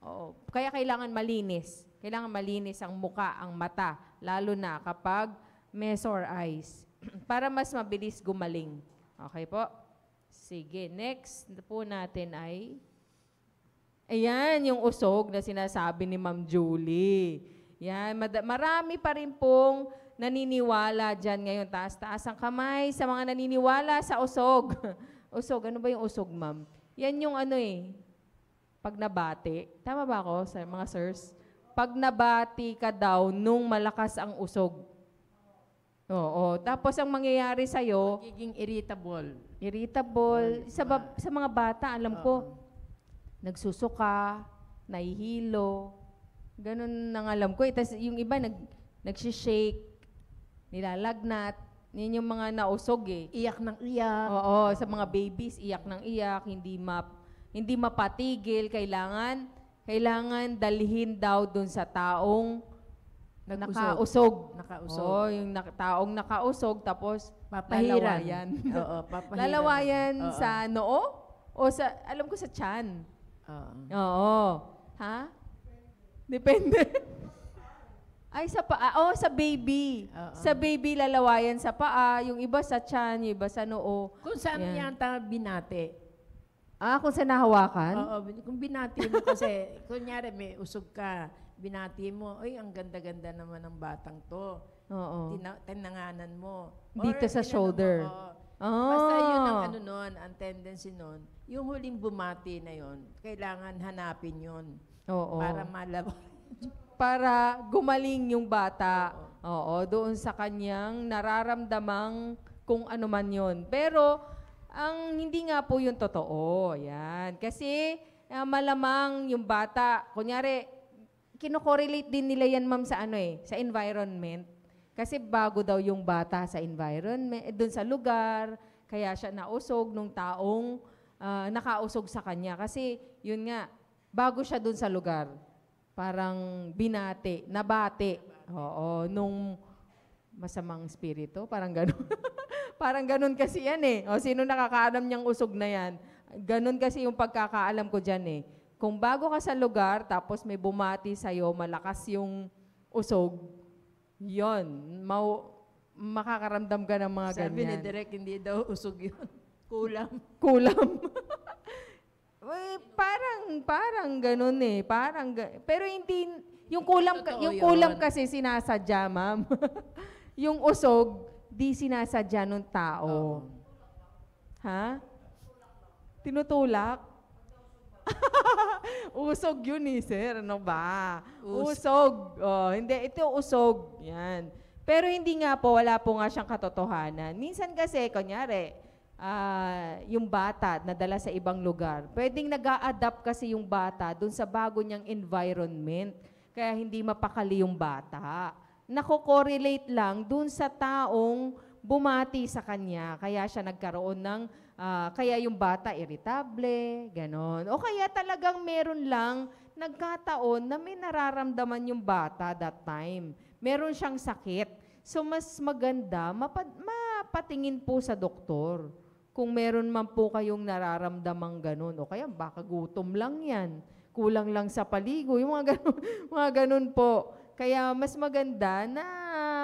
oh, kaya kailangan malinis. Kailangan malinis ang muka, ang mata, lalo na kapag may sore eyes. <clears throat> para mas mabilis gumaling. Okay po? Sige, next po natin ay, ayan, yung usog na sinasabi ni Ma'am Julie. Yan, marami pa rin pong naniniwala dyan ngayon. Taas-taas ang kamay sa mga naniniwala sa usog. <laughs> Usog, ano ba yung usog, ma'am? Yan yung ano eh, pag nabati. Tama ba ako, sir, mga sirs? Pag nabati ka daw nung malakas ang usog. Oo. Tapos ang mangyayari sa'yo... Magiging irritable. Irritable. Sa, ba- sa mga bata, alam Oo. ko, nagsusuka, nahihilo. Ganun nang alam ko. Eh. Tas yung iba, nag, nagsishake, nilalagnat. Yun yung mga nausog eh. Iyak ng iyak. Oo, sa mga babies, iyak ng iyak, hindi map hindi mapatigil, kailangan kailangan dalhin daw dun sa taong nakausog. Nakausog. Oo, yung na- taong nakausog tapos papahiran. lalawayan. Oo, <laughs> papahiran. lalawayan Oo. sa noo o sa alam ko sa tiyan. Oo. Oo. Ha? Depende. <laughs> Ay, sa paa. Oh, sa baby. Oo. Sa baby lalawayan sa paa. Yung iba sa tiyan, yung iba sa noo. Kung saan Yan. yata binate. Ah, kung saan nahawakan? Oo, bin- kung binati mo kasi, <laughs> kunyari may usog ka, binati mo, ay, ang ganda-ganda naman ng batang to. Oo. Tina- tinanganan mo. Dito sa tinanong mo, shoulder. oo. Oh. Basta yun ang ah. ano nun, ang tendency nun, yung huling bumati na yun, kailangan hanapin yun Oo. para malaman para gumaling yung bata. Oo, doon sa kanyang nararamdamang kung ano man yon. Pero, ang hindi nga po yung totoo. Yan. Kasi, uh, malamang yung bata, kunyari, kinokorrelate din nila yan, ma'am, sa ano eh, sa environment. Kasi bago daw yung bata sa environment, eh, doon sa lugar, kaya siya nausog nung taong uh, nakausog sa kanya. Kasi, yun nga, bago siya doon sa lugar parang binate, nabate. Oo, nung masamang spirito, parang ganun. <laughs> parang ganun kasi yan eh. O sino nakakaalam niyang usog na yan? Ganun kasi yung pagkakaalam ko dyan eh. Kung bago ka sa lugar, tapos may bumati sa'yo, malakas yung usog, yon mau makakaramdam ka ng mga Sabi ganyan. Sabi ni Direk, hindi daw usog yun. <laughs> Kulam. Kulam. <laughs> Well, eh, parang parang ganun eh. Parang ga- pero hindi yung kulam Totoo yung kulam yun. kasi sinasadya, ma'am. <laughs> yung usog di sinasadya ng tao. Oo. Ha? Tinutulak? <laughs> usog yun eh, sir. Ano ba? Us- Usog. Oh, hindi, ito usog. Yan. Pero hindi nga po, wala po nga siyang katotohanan. Minsan kasi, kunyari, uh, yung bata na dala sa ibang lugar. Pwedeng nag adapt kasi yung bata dun sa bago niyang environment. Kaya hindi mapakali yung bata. Nako-correlate lang dun sa taong bumati sa kanya. Kaya siya nagkaroon ng, uh, kaya yung bata irritable, ganon. O kaya talagang meron lang nagkataon na may nararamdaman yung bata that time. Meron siyang sakit. So mas maganda, mapatingin po sa doktor kung meron man po kayong nararamdamang ganun. O kaya baka gutom lang yan, kulang lang sa paligo, yung mga ganun, <laughs> mga ganun po. Kaya mas maganda na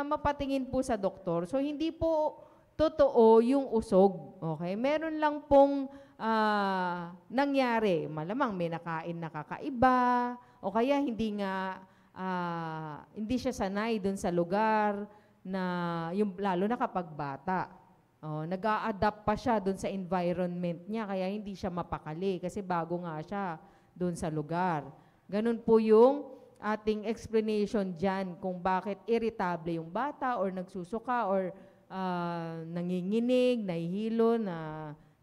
mapatingin po sa doktor. So hindi po totoo yung usog. Okay? Meron lang pong uh, nangyari. Malamang may nakain na kakaiba o kaya hindi nga uh, hindi siya sanay dun sa lugar na yung lalo na kapag bata. Oh, nag adapt pa siya doon sa environment niya kaya hindi siya mapakali kasi bago nga siya doon sa lugar. Ganun po yung ating explanation diyan kung bakit irritable yung bata or nagsusuka or uh, nanginginig, nahihilo, na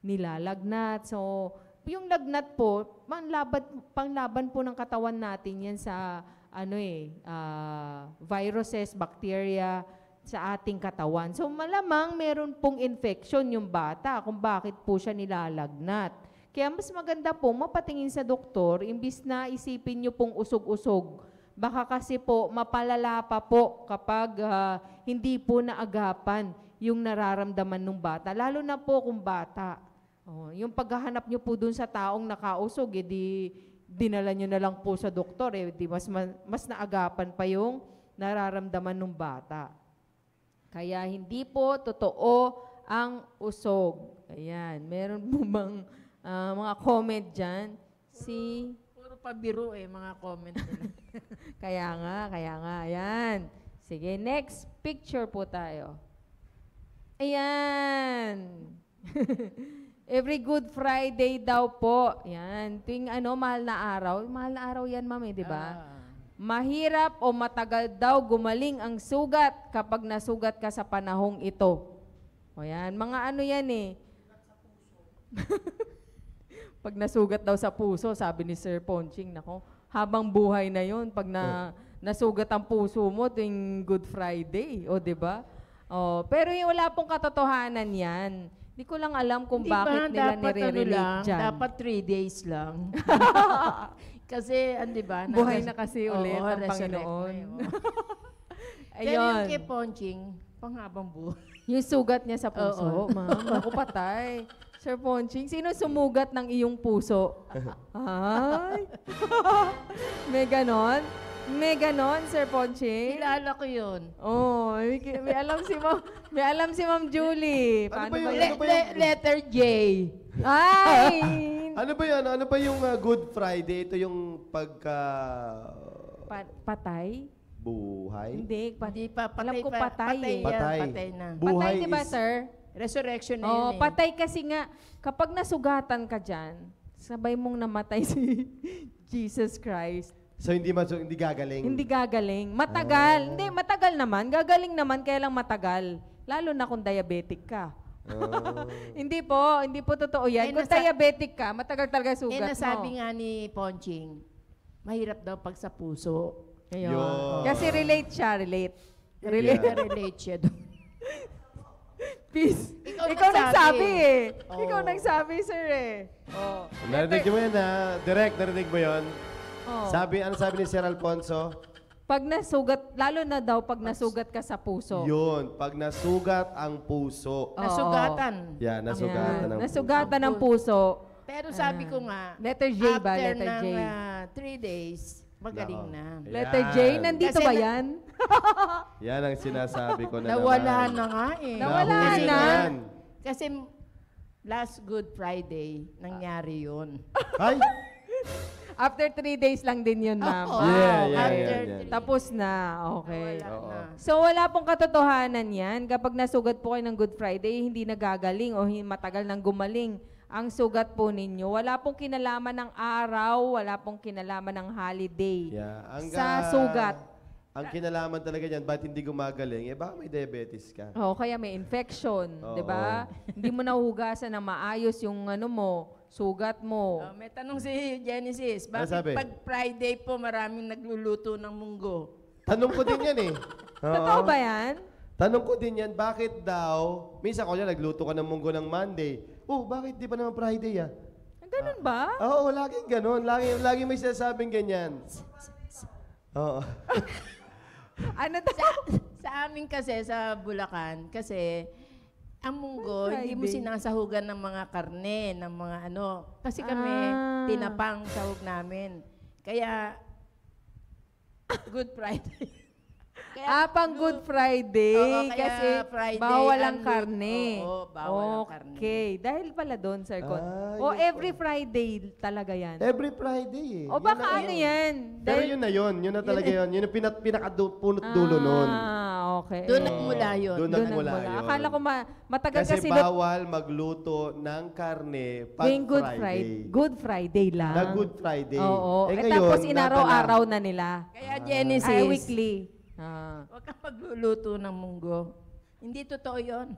nilalagnat. So, yung lagnat po, panglabad, panglaban po ng katawan natin yan sa ano eh, uh, viruses, bacteria, sa ating katawan. So malamang meron pong infection yung bata kung bakit po siya nilalagnat. Kaya mas maganda po mapatingin sa doktor imbis na isipin niyo pong usog-usog. Baka kasi po mapalala pa po kapag uh, hindi po naagapan yung nararamdaman ng bata, lalo na po kung bata. Oh, yung paghahanap niyo po dun sa taong nakausog, edi eh, dinala niyo na lang po sa doktor, eh, di mas, mas naagapan pa yung nararamdaman ng bata. Kaya hindi po totoo ang usog. Ayan, meron po <laughs> bang uh, mga comment dyan? Si... Puro, puro pabiro eh, mga comment nila. <laughs> kaya nga, kaya nga. Ayan. Sige, next picture po tayo. Ayan. <laughs> Every Good Friday daw po. Yan. Tuwing ano, mahal na araw. Mahal na araw yan, ma'am, eh, di ba? Ah. Mahirap o matagal daw gumaling ang sugat kapag nasugat ka sa panahong ito. O yan, mga ano yan eh. <laughs> pag nasugat daw sa puso, sabi ni Sir Ponching, nako, habang buhay na yon pag na, oh. nasugat ang puso mo tuwing Good Friday, o di ba? Oh, pero yung wala pong katotohanan yan. Hindi ko lang alam kung Hindi bakit ba, nila dapat ano nire-relate ano dyan. Dapat three days lang. <laughs> Kasi, ano diba? Buhay na kasi ulit eh, oo, ang <laughs> Panginoon. Ayun. Pero yung kay Ponching, panghabang buhay. Yung sugat niya sa <laughs> puso. ma'am. Ako patay. Sir Ponching, sino sumugat ng iyong puso? <laughs> Ay! May ganon? May ganon, Sir Ponching? Kilala ko yun. Oo, oh, may, may alam si Ma'am may alam si Ma'am Julie. Ano Paano ano ba yun? Ano ba yun? Le- letter J. Ay! hindi. Ano ba yan? Ano ba yung uh, Good Friday? Ito yung pagka... Pa- patay? Buhay? Hindi. Pa- Hindi pa, patay Alam ko patay, patay eh. Patay. patay na. Buhay patay, di ba, sir? Resurrection na oh, yun eh. patay kasi nga, kapag nasugatan ka dyan, sabay mong namatay <laughs> si Jesus Christ. So hindi mas hindi gagaling. Hindi gagaling. Matagal. Ah. Hindi, matagal naman. Gagaling naman, kaya lang matagal. Lalo na kung diabetic ka. Oh. hindi po, hindi po totoo yan. Eh, Kung nasa- diabetic ka, matagal talaga yung sugat eh, nasabi mo. nga ni Ponching, mahirap daw pag sa puso. Ayun. Yun. Kasi relate siya, relate. Relate. Yeah. Relate siya doon. <laughs> Peace. Ikaw, nagsabi eh. Oo. Oh. Ikaw nagsabi, sir eh. Oh. Narinig mo yun ha? Direct, narinig mo yun? Oh. Sabi, ano sabi ni Sir Alfonso? Pag nasugat, lalo na daw pag nasugat ka sa puso. Yun, pag nasugat ang puso. Oo. Nasugatan. Yeah, nasugatan Yan. ang Nasugatan ng puso. Pero sabi ko nga, Letter J ba? after Letter ng J. Ah, three days, magaling Nako. na. Oh. Letter J, nandito Kasi ba na- yan? <laughs> Yan ang sinasabi ko na Nawala naman. na nga eh. Nawala Nahuli na. Kasi last Good Friday, nangyari yun. Ay! <laughs> After three days lang din yun, ma'am. Oo. Yeah, yeah, After yeah, yeah. three. Tapos na, okay. na. So, wala pong katotohanan yan. Kapag nasugat po kayo ng Good Friday, hindi nagagaling o matagal nang gumaling ang sugat po ninyo. Wala pong kinalaman ng araw, wala pong kinalaman ng holiday Yeah, ang, sa sugat. Ang kinalaman talaga niyan, ba't hindi gumagaling? Eh, baka may diabetes ka. Oo, kaya may infection, Oo. 'di ba? hindi mo nahugasan ng maayos yung ano mo, sugat mo. Oh, may tanong si Genesis, ano bakit sabi? pag Friday po maraming nagluluto ng munggo? Tanong ko din yan eh. Oo. <laughs> Totoo ba 'yan? Tanong ko din yan, bakit daw, minsan ko yan, nagluto ka ng munggo ng Monday. Oh, bakit di pa naman Friday ah? ah ganun ba? Ah, oo, laging ganun. Laging, laging may sinasabing ganyan. Oo. <laughs> <laughs> ano to? Sa, <laughs> sa amin kasi, sa Bulacan, kasi ang munggo, hindi mo sinasahugan ng mga karne, ng mga ano. Kasi kami, Ah. tinapang sahog namin. Kaya, Good Friday. <laughs> kaya, Apang ah, no, Good Friday oo, kaya kasi Friday, bawal ang karne. Oo, oo, bawal okay. ang karne. Okay, dahil pala doon Sir Con. Ah, o every po. Friday talaga 'yan. Every Friday eh. O baka ano yun ano 'yan? Pero yun na yun, yun na talaga eh. yun. Yun ang pinat pinaka punot dulo noon. Ah, okay. Doon nagmula yun. Doon nagmula yun. Akala ko ma matagal kasi, kasi bawal magluto ng karne pag Friday. Good Friday. Good Friday lang. Na Good Friday. Oo. oo. Eh, eh, ngayon, tapos inaraw-araw na nila. Kaya Genesis. Ay, weekly. Ah. Huwag kang magluluto ng munggo. Hindi totoo yon.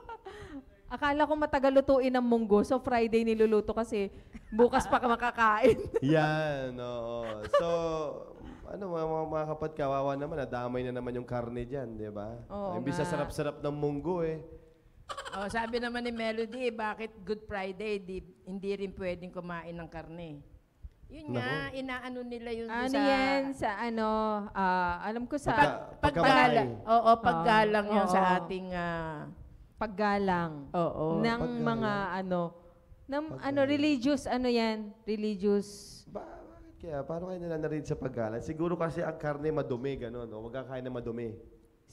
<laughs> Akala ko matagal lutuin ng munggo, so Friday niluluto kasi bukas pa ka makakain. <laughs> Yan, oo. So, ano, mga, mga, mga kapatid, kawawa naman, nadamay na naman yung karne dyan, di ba? Oo Imbis sa sarap-sarap ng munggo eh. oh, sabi naman ni Melody, bakit Good Friday, di, hindi rin pwedeng kumain ng karne? Yun Naku. inaano nila yun ano sa... Ano yan sa ano, ah, alam ko sa... Pag, paggalang. Oo, paggalang yun sa ating... ah, paggalang oo. ng Paggalang. mga ano, ng ano, religious, ano yan? Religious. Ba, bakit kaya? Paano kayo nila na sa paggalang? Siguro kasi ang karne madumi, gano'n. No? Huwag kakain na madumi.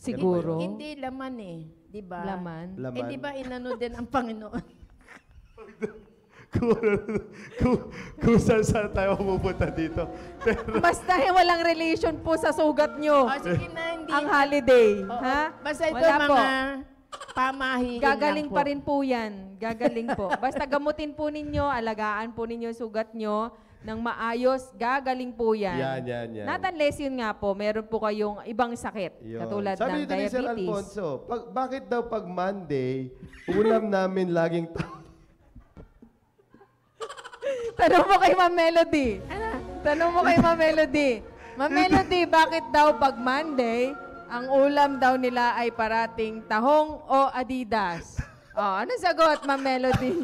Siguro. Hindi laman eh, di ba? Laman. Laman. Eh, di ba inano din ang Panginoon? kung, kung, kung saan saan tayo pupunta dito. Pero, Basta eh, walang relation po sa sugat nyo. O, ah, sige na, hindi. ang holiday. Oo. ha? Basta ito Wala po. pamahiin Gagaling lang po. pa rin po yan. Gagaling po. Basta gamutin po ninyo, alagaan po ninyo sugat nyo ng maayos, gagaling po yan. Yan, yan, yan. Nathan Lesion nga po, meron po kayong ibang sakit. Yun. Katulad Sabi ng dito ni Sir diabetes. Alfonso, pag, bakit daw pag Monday, ulam namin laging tao? <laughs> Tanong mo kay Ma'am Melody. Ano? Tanong mo kay Ma'am Melody. Ma'am Melody, bakit daw pag Monday, ang ulam daw nila ay parating tahong o adidas? Oh, ano sagot, Ma'am Melody? <laughs>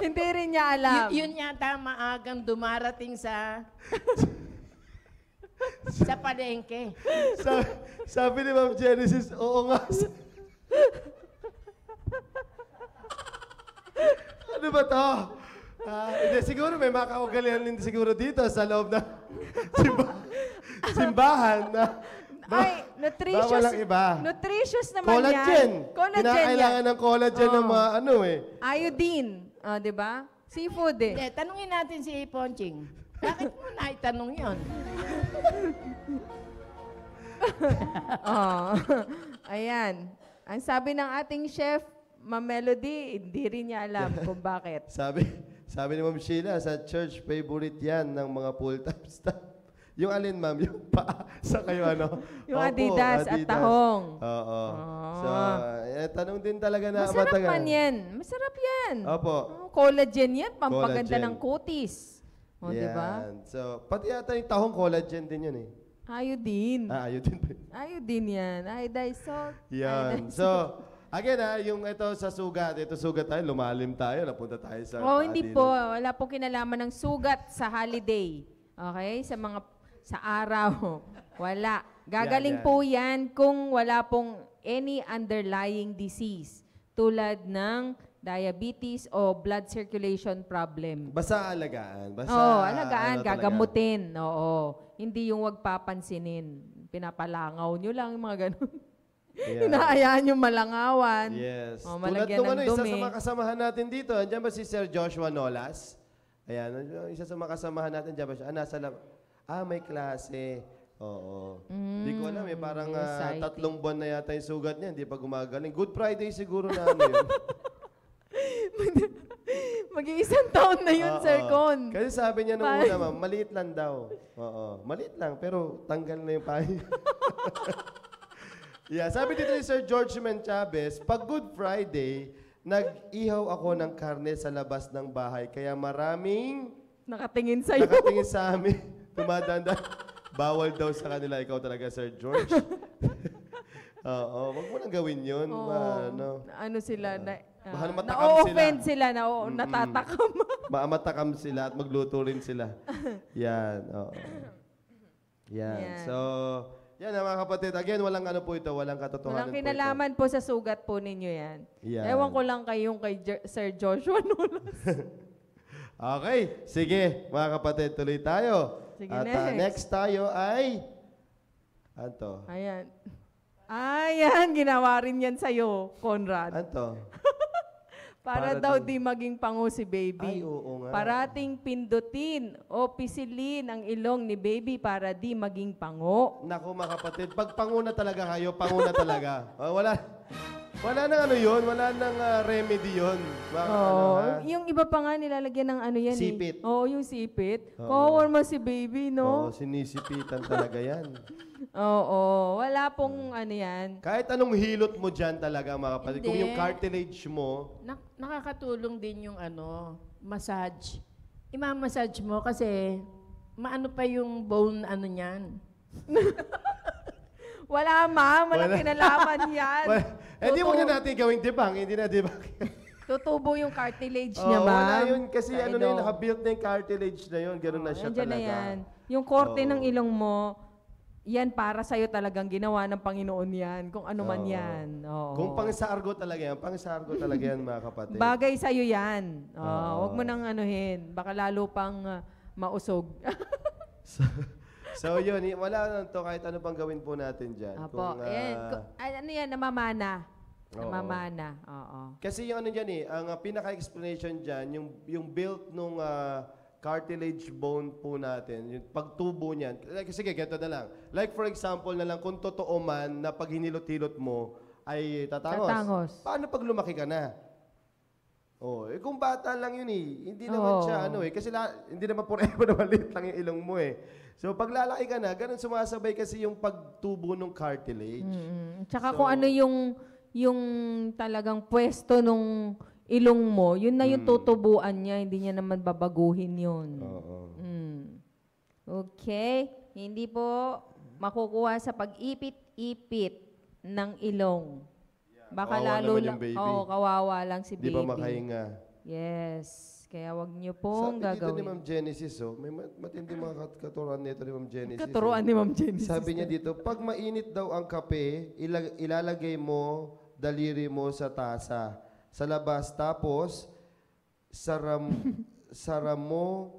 Hindi rin niya alam. Y- yun yata maagang dumarating sa... <laughs> sa palengke. Sa- sabi ni Ma'am Genesis, oo nga. <laughs> ano ba to? Ah, hindi, siguro may mga kaugalian din siguro dito sa loob ng <laughs> simba- simbahan na <laughs> Ay, nutritious. bawal ang iba. Nutritious naman collagen. yan. Collagen. Kinakailangan yan. ng collagen ng oh. mga ano eh. Iodine. O, oh, di ba? Seafood eh. Hindi, tanungin natin si Ponching. Bakit mo na itanong yun? <laughs> Oh. Ayan. Ang sabi ng ating chef, Ma Melody, hindi rin niya alam kung bakit. Sabi, sabi ni Ma'am Sheila, sa church, favorite yan ng mga full-time staff. <laughs> Yung alin, ma'am? Yung pa <laughs> sa kayo, ano? yung Opo, Adidas, Adidas at tahong. Oo. Oh. So, eh, tanong din talaga na Masarap matagal. man yan. Masarap yan. Opo. Oh, collagen yan. Pampaganda ng kutis. O, oh, yeah. diba? So, pati yata yung tahong collagen din yun eh. Iodine. Ah, iodine. iodine yan. Iodizol. Yan. Iodizol. So, Again ha, ah, yung ito sa sugat, ito sugat tayo, lumalim tayo, napunta tayo sa... Oh, hindi po. Wala po kinalaman ng sugat sa holiday. Okay? Sa mga, sa araw. <laughs> Wala. Gagaling yeah, yeah. po yan kung wala pong any underlying disease tulad ng diabetes o blood circulation problem. Basta alagaan. Basta, Oo, alagaan, ano gagamutin. Oo. Hindi yung wag papansinin. Pinapalangaw nyo lang, mga ganun. <laughs> Yeah. Inaayaan yung malangawan. Yes. O, oh, malagyan Tulad ng ano, dumi. isa sa mga natin dito. Andiyan ba si Sir Joshua Nolas? Ayan, isa sa mga natin dyan ba siya? Ah, nasa lab- Ah, may klase. Oo. Hindi ko alam eh, parang hmm, ah, tatlong buwan na yata yung sugat niya, hindi pa gumagaling. Good Friday siguro na ano yun. <laughs> Mag-iisang taon na yun, Oo. Sir Con. Kasi sabi niya nung una, ma'am, maliit lang daw. Oo. Maliit lang, pero tanggal na yung pahay. <laughs> Yeah, sabi dito ni Sir George Menchabes, pag Good Friday, nag-ihaw ako ng karne sa labas ng bahay. Kaya maraming Nakatingin sa'yo. nakatingin sa amin. <laughs> Tumadanda. Bawal daw sa kanila. Ikaw talaga, Sir George. <laughs> Oo, wag mo nang gawin yun. Oo. Ma- ano. Ano sila, ah. na, Baka ah, na sila. offend sila, na, oo, Mm-mm. natatakam. Maamatakam <laughs> sila at magluto rin sila. Yan, oo. Yan. Yan. So, yan na mga kapatid. Again, walang ano po ito, walang katotohanan Walang kinalaman po, sa sugat po ninyo yan. yan. Ewan ko lang kayong kay jo Sir Joshua Nulos. <laughs> okay, sige mga kapatid, tuloy tayo. Sige, At uh, next. Uh, next tayo ay... Anto. Ayan. Ayan, ginawa rin yan sa'yo, Conrad. Anto. <laughs> Para, para daw di maging pango si baby. Ay, oo nga. Parating pindutin o pisilin ang ilong ni baby para di maging pango. Naku, mga kapatid, pag pango na talaga kayo, pango na talaga. <laughs> Ah, wala. Wala nang ano yun, wala nang ah, remedy yun. Mga, Oo. ano, yung iba pa nga nilalagyan ng ano yan eh. Sipit. Oo, yung sipit. Kawawa mo si baby, no? Oo, sinisipitan talaga yan. <laughs> Oo, wala pong hmm. ano yan. Kahit anong hilot mo dyan talaga, mga kapatid. Kung yung cartilage mo, Nak- nakakatulong din yung ano, massage. Imamassage mo kasi maano pa yung bone ano niyan. <laughs> Wala, ma'am. Walang Wala. kinalaman <laughs> yan. eh, di mo na natin gawing debang. Hindi na debang. <laughs> Tutubo yung cartilage niya, Oo, ma'am. wala yun. Kasi ano na yun, ilong. nakabuilt na yung cartilage na yun. Ganun na ah, siya talaga. na yan. Yung korte ng ilong mo, yan para sa'yo talagang ginawa ng Panginoon yan. Kung ano man yan. Oo. Kung pang sargo talaga yan, pang sargo talaga yan mga kapatid. Bagay sa'yo yan. Oo, Oo. Huwag mo nang anuhin. Baka lalo pang ah, mausog. <laughs> So yun, wala na to kahit ano pang gawin po natin dyan. Apo. Kung, ah, Ayan. Ku- ano yan, namamana. Namamana. Oo. Kasi yung ano dyan eh, ang ah, pinaka-explanation dyan, yung, yung built nung ah, cartilage bone po natin, yung pagtubo niyan. Like, sige, ganito na lang. Like for example na lang, kung totoo man na pag hinilot-hilot mo, ay tatangos. Tatangos. Paano pag lumaki ka na? Oh, eh kung bata lang yun eh. Hindi naman Oo. siya ano eh. Kasi la, hindi naman forever <laughs> na maliit lang yung ilong mo eh. So paglalaki ka na, ganun sumasabay kasi yung pagtubo ng cartilage. Mm-hmm. Tsaka so, kung ano yung yung talagang pwesto nung ilong mo, yun na yung mm. tutubuan niya, hindi niya naman babaguhin yun. Oo. Mm. Okay. Hindi po makukuha sa pag-ipit-ipit ng ilong. Baka kawawa lalo lang, oh, kawawa lang si baby. Hindi pa makahinga? Yes. Kaya wag niyo pong Sabi dito ni gagawin. Ma'am Genesis, oh, may mat- matindi mga kat- katuruan nito ni Ma'am Genesis. Oh. Katuruan ni Ma'am eh. Sabi niya dito, pag mainit daw ang kape, ilag- ilalagay mo daliri mo sa tasa sa labas tapos saram <laughs> sara mo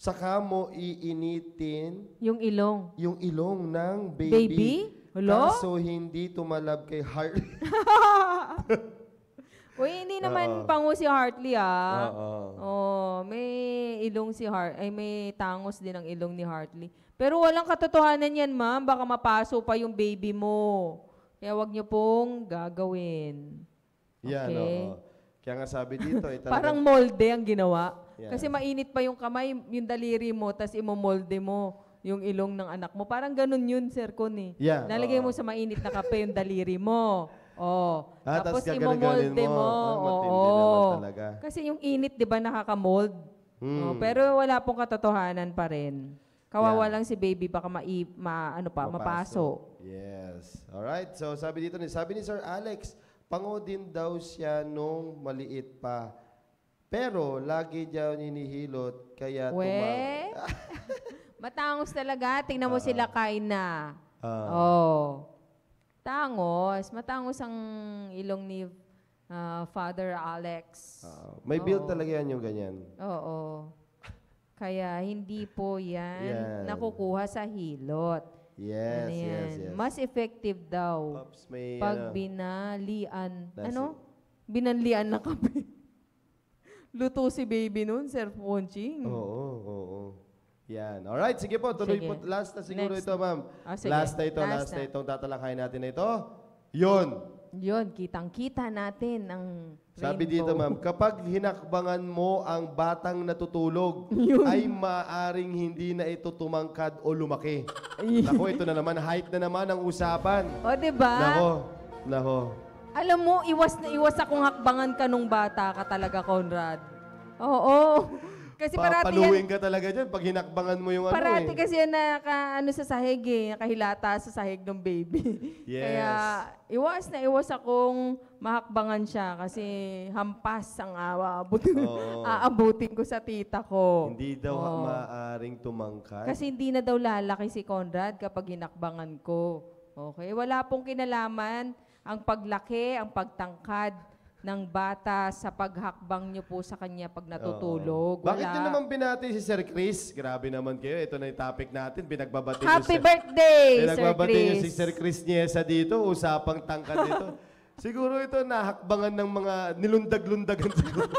saka mo iinitin Yung ilong. yung ilong ng baby. Baby? Hello? Kaso hindi tumalab kay heart. <laughs> <laughs> Uy, hindi naman Oo. pango si Hartley ah. Oo. Oh, may ilong si Hart, ay may tangos din ang ilong ni Hartley. Pero walang katotohanan yan, ma'am. Baka mapaso pa yung baby mo. Kaya wag niyo pong gagawin. Yan, Okay. oo. Kaya nga sabi dito, eh, <laughs> Parang molde ang ginawa. Yeah. Kasi mainit pa yung kamay, yung daliri mo, tas imomolde mo yung ilong ng anak mo. Parang ganun yun, Sir Kun eh. Yeah, Nalagay oo. mo sa mainit na kape yung daliri mo. Oh. Ah, tapos imo-molde mo. mo. Ah, Oo. naman talaga. Kasi yung init, di ba, nakaka-mold. Hmm. Oh, pero wala pong katotohanan pa rin. Kawawa yeah. lang si baby, baka ma, ma ano pa, mapaso. mapaso. Yes. All right. So sabi dito ni, sabi ni Sir Alex, pango din daw siya nung maliit pa. Pero lagi daw hinihilot kaya We? <laughs> Matangos talaga. Tingnan mo uh, ah. sila kain na. Uh, oh. Matangos. Matangos ang ilong ni uh, Father Alex. Uh, may Oo. build talaga yan yung ganyan. Oo. Kaya hindi po yan, yan. nakukuha sa hilot. Yes, ano yes, yes. Mas effective daw Pops, may, pag ano, binalian. Ano? It. Binalian na kape. <laughs> Luto si baby noon, Sir Ponching. Oo, oo, oo. Yan. Alright, sige po. Tuloy Sige. po. Last na siguro Next. ito, ma'am. Ah, last na ito. Last, Last na. na. itong tatalakayin natin na ito. Yun. Yun, kitang-kita natin ang Sabi dito, ma'am, kapag hinakbangan mo ang batang natutulog, <laughs> ay maaring hindi na ito tumangkad o lumaki. <laughs> Nako, ito na naman. Height na naman ang usapan. O, oh, di ba? Nako. Nako. Alam mo, iwas na iwas akong hakbangan ka nung bata ka talaga, Conrad. Oo. Kasi pa- parati paluwing yan, ka talaga dyan pag hinakbangan mo yung ano Parati eh. kasi yan naka, ano sa sahig eh, nakahilata sa sahig ng baby. <laughs> Yes. Kaya iwas na iwas akong mahakbangan siya kasi hampas ang awa. Abutin, <laughs> aabutin ko sa tita ko. Hindi daw Oo. maaring tumangkad. Kasi hindi na daw lalaki si Conrad kapag hinakbangan ko. Okay, wala pong kinalaman ang paglaki, ang pagtangkad ng bata sa paghakbang niyo po sa kanya pag natutulog. Bakit Wala. din naman binati si Sir Chris? Grabe naman kayo. Ito na yung topic natin. Binagbabati niyo Happy si- birthday, Sir Binagbabati niyo Chris. si Sir Chris Niesa dito. Usapang tangka dito. <laughs> Siguro ito nahakbangan ng mga nilundag-lundagan siguro.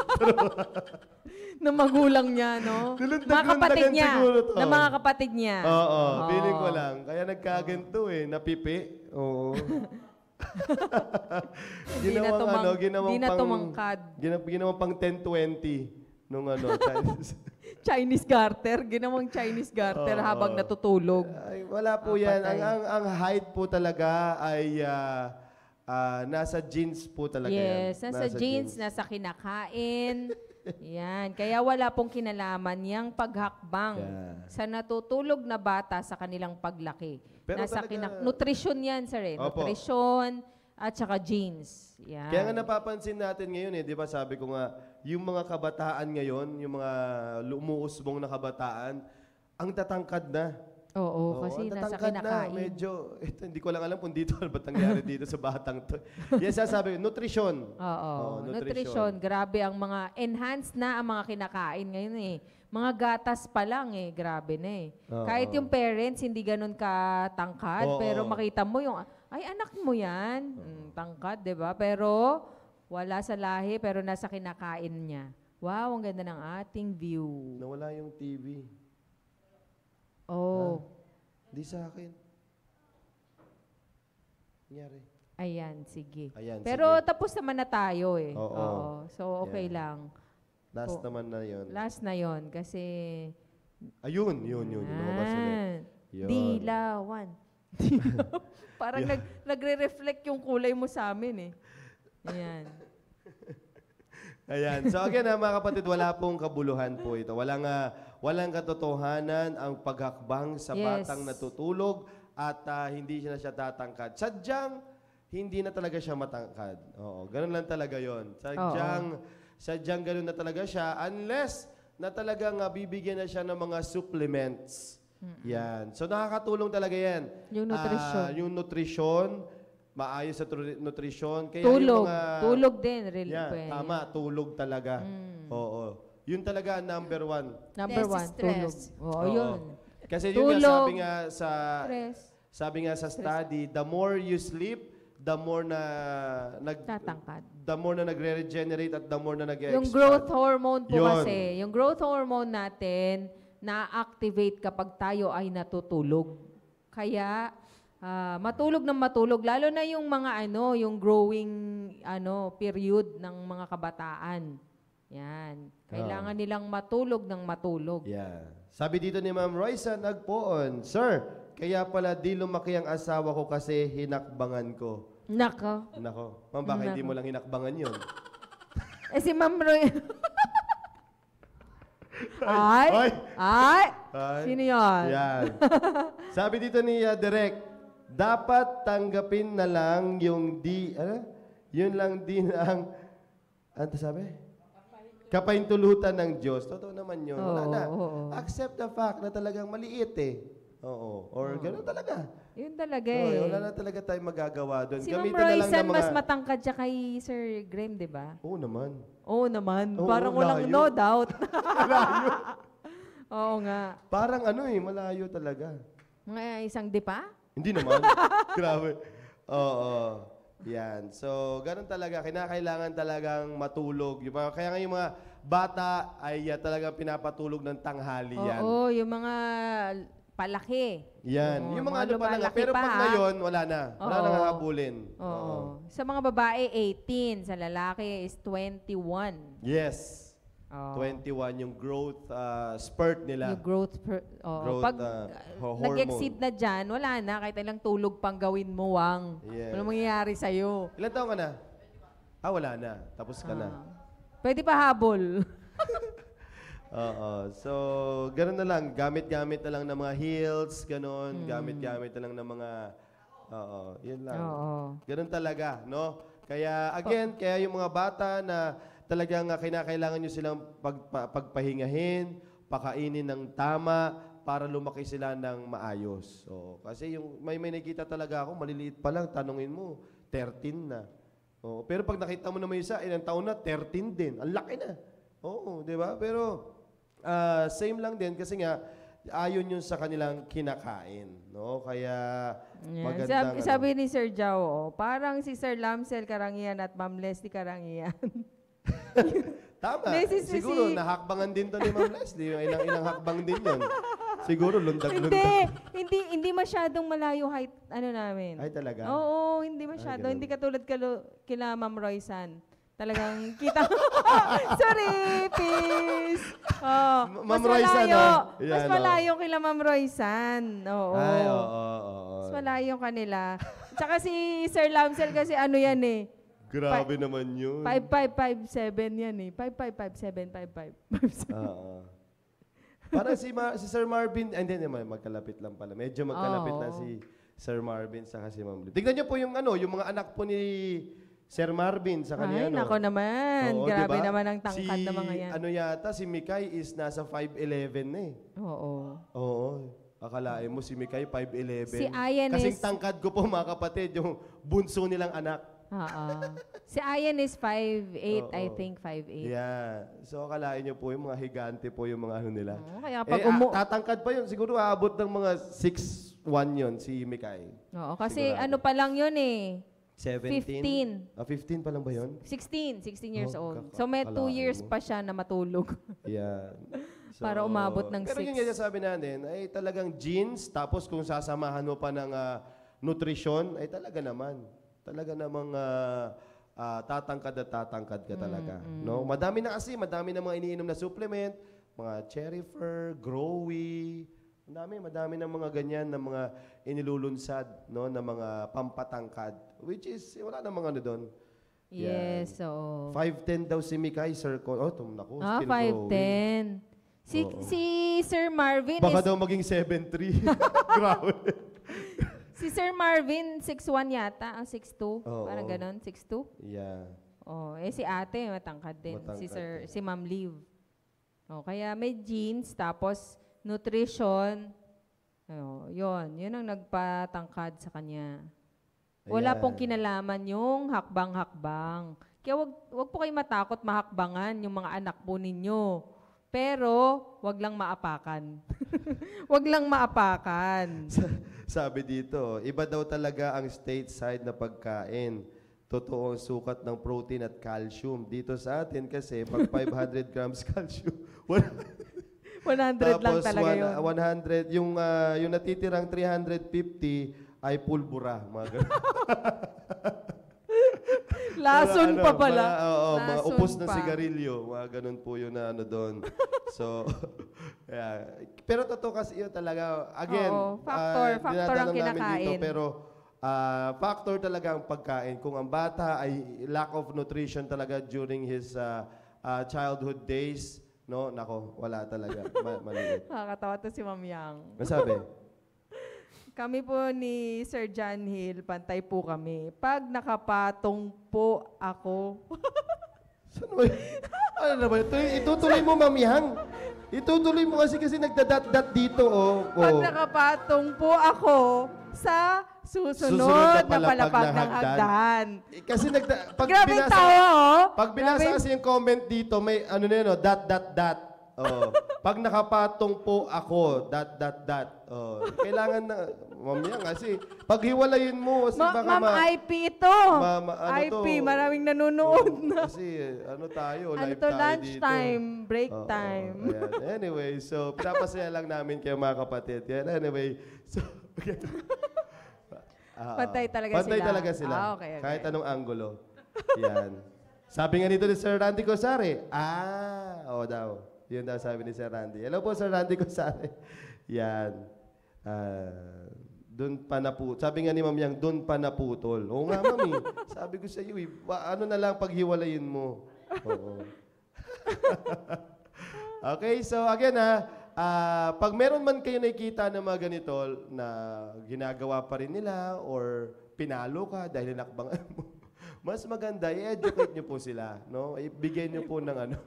<laughs> ng magulang niya, no? Nilundag-lundagan Mga kapatid niya. siguro to. Ng mga kapatid niya. Oo, feeling ko lang. Kaya nagkaganto eh. Napipi. Oo. <laughs> <laughs> ginawang na tumang, ano, ginawang na pang, tumangkad. Ginawang, ginawang pang 10-20 nung ano, Chinese. <laughs> Chinese garter, ginawang Chinese garter oh, habang natutulog. Ay, wala po ah, yan. Ang, ang, ang height po talaga ay uh, uh, nasa jeans po talaga yes, yan. Yes, nasa, nasa jeans, jeans, nasa kinakain. Yan. Kaya wala pong kinalaman yang paghakbang yeah. sa natutulog na bata sa kanilang paglaki. Pero Nasa talaga, kinak- nutrition yan, sir. Eh. Nutrition at saka genes. Yan. Kaya nga napapansin natin ngayon eh, di ba sabi ko nga, yung mga kabataan ngayon, yung mga lumuusbong na kabataan, ang tatangkad na. Oo, Oo, kasi nasa kinakain. Na, medyo, <laughs> ito, hindi ko lang alam kung dito, <laughs> ba't nangyari dito sa batang to. Yes, sabi, nutrition. Oo, nutrition. Grabe ang mga enhanced na ang mga kinakain ngayon eh. Mga gatas pa lang eh, grabe na eh. Oo. Kahit yung parents, hindi ganun katangkad, Oo. pero makita mo yung, ay anak mo yan, Mm, tangkad, di ba? Pero wala sa lahi, pero nasa kinakain niya. Wow, ang ganda ng ating view. Nawala yung TV. Oh, Di sa akin. Nangyari. ayan, sige. ayan, Pero sige. tapos naman na tayo eh. Oo. So okay lang. Last po. naman na yon. Last na yon kasi... Ayun, yun, yun. yun Yun. Dilawan. <laughs> Parang nag, nagre-reflect yung kulay mo sa amin eh. Ayan. <laughs> Ayan. So again ha, ah, mga kapatid, wala pong kabuluhan po ito. Walang, uh, walang katotohanan ang paghakbang sa yes. batang natutulog at uh, hindi na siya tatangkad. Sadyang hindi na talaga siya matangkad. Oo, ganun lang talaga yon Sadyang... Oo sadyang ganun na talaga siya unless na talagang uh, bibigyan na siya ng mga supplements. Mm-mm. Yan. So nakakatulong talaga yan. Yung ah, nutrition. Uh, yung nutrition, maayos sa nutrition. Kaya tulog. Yung mga, tulog din, really. Yan, pwede. tama, tulog talaga. Mm. Oo. Yun talaga number one. Number Less one, stress. tulog. Oo, Oo. yun. Kasi yun tulog. nga sabi nga sa... Stress. Sabi nga sa study, the more you sleep, the more na nag Tatangkad. the more na nagre-regenerate at the more na nag-expand. Yung growth hormone po Yun. kasi, yung growth hormone natin na-activate kapag tayo ay natutulog. Kaya ah, matulog ng matulog lalo na yung mga ano, yung growing ano period ng mga kabataan. Yan. Kailangan ah. nilang matulog ng matulog. Yeah. Sabi dito ni Ma'am Roysa Nagpoon, Sir, kaya pala di lumaki ang asawa ko kasi hinakbangan ko. Nako. Nako. Ma'am, baka hindi mo lang hinakbangan yun. <laughs> Eh si Ma'am Roy... <laughs> Ay! Ay! Ay! Ay! Sino yun? Yan. <laughs> Sabi dito ni uh, ah, Direk, dapat tanggapin na lang yung di... Ano? Yun lang din ang... Ano sabi? Kapahintulutan ng Diyos. Totoo naman yun. Oh, Wala na. Oh, oh. Accept the fact na talagang maliit eh. Oo. Or Oo. gano'n talaga. Yun talaga eh. Oo, wala na talaga tayong magagawa doon. Si Ma'am Gamitan na lang Roysan mga... mas matangkad siya kay Sir Graham, di ba? Oo naman. Oo naman. Oo, Parang walang layo. no doubt. <laughs> <laughs> Oo nga. Parang ano eh, malayo talaga. Mga isang dipa? Hindi naman. <laughs> Grabe. Oo. Yan. So, ganun talaga. Kinakailangan talagang matulog. Yung mga, kaya nga yung mga bata ay ah, talagang pinapatulog ng tanghali yan. Oo, yung mga palaki. Yan. Oo, yung mga, mga ano pa lang. Ah, pero pa, pag ha? Ah. ngayon, wala na. Wala Oo. nang hahabulin. Oo. Sa mga babae, 18. Sa lalaki is 21. Yes. Oo. 21 yung growth uh, spurt nila. Yung growth, per, oo. Growth, pag uh, ho- hormone. nag-exceed na dyan, wala na. Kahit ilang tulog pang gawin mo, Wang. Yes. Ano mangyayari sa'yo? Ilan taon ka na? Ah, wala na. Tapos ka na. Pwede pa habol. <laughs> Oo. So, ganun na lang. Gamit-gamit na lang ng mga heels, ganun. Hmm. Gamit-gamit na lang ng mga... Oo, yun lang. Oo. Ganun talaga, no? Kaya, again, kaya yung mga bata na talagang kinakailangan nyo silang pagpa- pagpahingahin, pakainin ng tama, para lumaki sila ng maayos. Oo. Kasi yung may may nakita talaga ako, maliliit pa lang, tanungin mo, 13 na. Oo. Pero pag nakita mo na may isa, ilang taon na, 13 din. Ang laki na. Oo, di ba? Pero Uh, same lang din kasi nga, ayon yun sa kanilang kinakain. No? Kaya yeah. Sabi, ano. sabi ni Sir Jao, oh, parang si Sir Lamsel Karangian at Ma'am Leslie Karangian. <laughs> Tama. Mrs. Siguro, si... nahakbangan din to ni Ma'am Leslie. Ilang, ilang hakbang din yun. Siguro, lundag-lundag. Hindi, hindi, hindi masyadong malayo height, ano namin. Ay, talaga? Oo, hindi masyado. Ay, hindi katulad kalo, kila Ma'am Roysan. Talagang kita. <laughs> Sorry, peace. Oh, M Ma'am mas Roysan, malayo. Ano? Oh. Yan, mas malayo oh. kila Ma'am Roysan. Oo. Ay, oo, oo, oo. Mas malayo kanila. Tsaka si Sir Lamsel kasi ano yan eh. Grabe pa- naman yun. 5557 yan eh. 555755. Oo. Para si, Mar- si Sir Marvin, and then naman, magkalapit lang pala. Medyo magkalapit oh. na si Sir Marvin sa kasi Ma'am Liv. Tingnan niyo po yung ano, yung mga anak po ni Sir Marvin sa kanya. Ay, no? nako naman. Oo, Grabe diba? naman ang tangkad si, ng mga yan. Ano yata, si Mikay is nasa 5'11 na eh. Oo. Oo. Akalain mo si Mikay 5'11. Si Ayan Kasing is... tangkad ko po mga kapatid, yung bunso nilang anak. Oo. si Ayan is 5'8, I think 5'8. Yeah. So akalain niyo po yung mga higante po yung mga ano nila. Oo, kaya pag eh, umu... Ah, tatangkad pa yun. Siguro aabot ng mga 6'1 yun si Mikay. Oo, kasi Sigurado. ano pa lang yun eh. 17? 15. Ah, 15 pa lang ba yun? 16, 16 years Oh, old. So may 2 years mo. pa siya na matulog <laughs> Yeah. para umabot ng 6. Pero yung 6. sabi natin, ay talagang jeans, tapos kung sasamahan mo pa ng ah, nutrisyon, ay talaga naman. Talaga namang ah, ah, tatangkad at tatangkad ka talaga. Mm, mm. No? Madami na kasi, madami na mga iniinom na supplement, mga cherry fur, growy, madami, madami ng mga ganyan, na mga inilulunsad, no, ng mga pampatangkad. Which is, wala namang ano doon. Yes, yeah. oo. 5'10 daw si Mikay, Sir Ko. Oh, tum, naku, ah, still 5'10. Si, oo. si Sir Marvin Baka is... daw maging 7'3. <laughs> Grabe. si Sir Marvin, 6'1 yata. Ang 6'2. Oo, Parang ganun, 6'2. Yeah. Oh, eh si ate, matangkad din. Matangkad si Sir, din. si Ma'am Liv. Oh, kaya may genes, tapos nutrition. Oh, yon Yun ang nagpatangkad sa kanya. Wala pong kinalaman yung hakbang-hakbang. Kaya wag, wag po kayo matakot mahakbangan yung mga anak po ninyo. Pero, wag lang maapakan. <laughs> wag lang maapakan. <laughs> Sabi dito, iba daw talaga ang stateside na pagkain. Totoo ang sukat ng protein at calcium. Dito sa atin kasi, pag 500 <laughs> grams calcium, 100 lang talaga yun. 100, yung, uh, yung natitirang 350, ay pulbura. Mga ganun. <laughs> Lason Mga pa ano, pala. Mga, oo, oo, mga Lason upos na sigarilyo. Mga ganun po yun na ano doon. so, <laughs> yeah. Pero totoo kasi yun talaga. Again, Oo, factor, ah, factor ang dinatanong namin kinakain. pero ah, factor talaga ang pagkain. Kung ang bata ay lack of nutrition talaga during his ah, ah, childhood days, no, nako, wala talaga. Ma- <laughs> Nakakatawa to si Mamyang. Yang. Masabi? Kami po ni Sir John Hill, pantay po kami. Pag nakapatong po ako, <laughs> Saan ba? Ano na ba? Tuloy, itutuloy mo, mamihang. Itutuloy mo kasi kasi nagdadat-dat dito, oh. pag oh. nakapatong po ako sa susunod, Susunod na na palapag ng hagdan. hagdan. Eh, Kasi nagda... Pag Grabe binasa, tawa, oh. pag binasa Grabe. kasi yung comment dito, may ano na yun, oh, dot, dot, dot. Oh, pag nakapatong po ako, that, that, that. Oh, kailangan na, mamaya kasi, paghiwalayin mo, kasi Ma- baka Ma'am ma... IP ito. Mama, ano to? IP, maraming nanonood Oh, na. Kasi ano tayo, Ano live to, tayo dito. lunchtime, break Oo, time. ayan. Anyway, so pinapasaya lang namin kayo mga kapatid. Yan, anyway. So, Ah, <laughs> ah. Pantay talaga Pantay sila. talaga sila. Ah, okay, okay. Kahit anong angulo. Yan. Sabi nga dito ni Sir Randy Cosare, ah, o oh, daw. Yun daw sabi ni Sir Randy. Hello po, Sir Randy Gonzales. <laughs> Yan. Uh, ah, doon pa na po. Sabi nga ni Ma'am Yang, doon pa naputol. Oo nga, Ma'am. Eh. <laughs> sabi ko sa iyo, eh, ano na lang paghiwalayin mo. Oo. <laughs> okay, so again ha, uh, ah, pag meron man kayo nakikita ng mga ganito na ginagawa pa rin nila or pinalo ka dahil nakbang mo, mas maganda, i-educate niyo po sila. No? Ibigay niyo po ng ano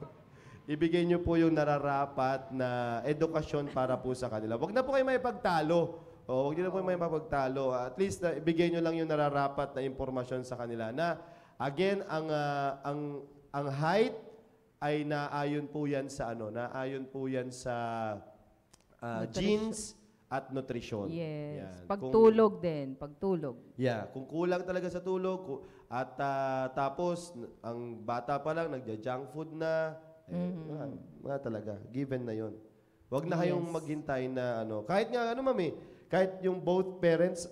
ibigay nyo po yung nararapat na edukasyon para po sa kanila. Huwag na po kayo may pagtalo. O, oh, huwag nyo na po may pagtalo. At least, na, ibigay nyo lang yung nararapat na impormasyon sa kanila na, again, ang, uh, ang, ang height ay naayon po yan sa ano, naayon po yan sa uh, genes at nutrition. Yes. Yan. Pagtulog kung, din, pagtulog. Yeah, kung kulang talaga sa tulog, at uh, tapos, ang bata pa lang, nagja-junk food na, eh, mm-hmm. wala, wala talaga. Given na yon. Huwag na kayong yes. maghintay na ano. Kahit nga, ano mami, kahit yung both parents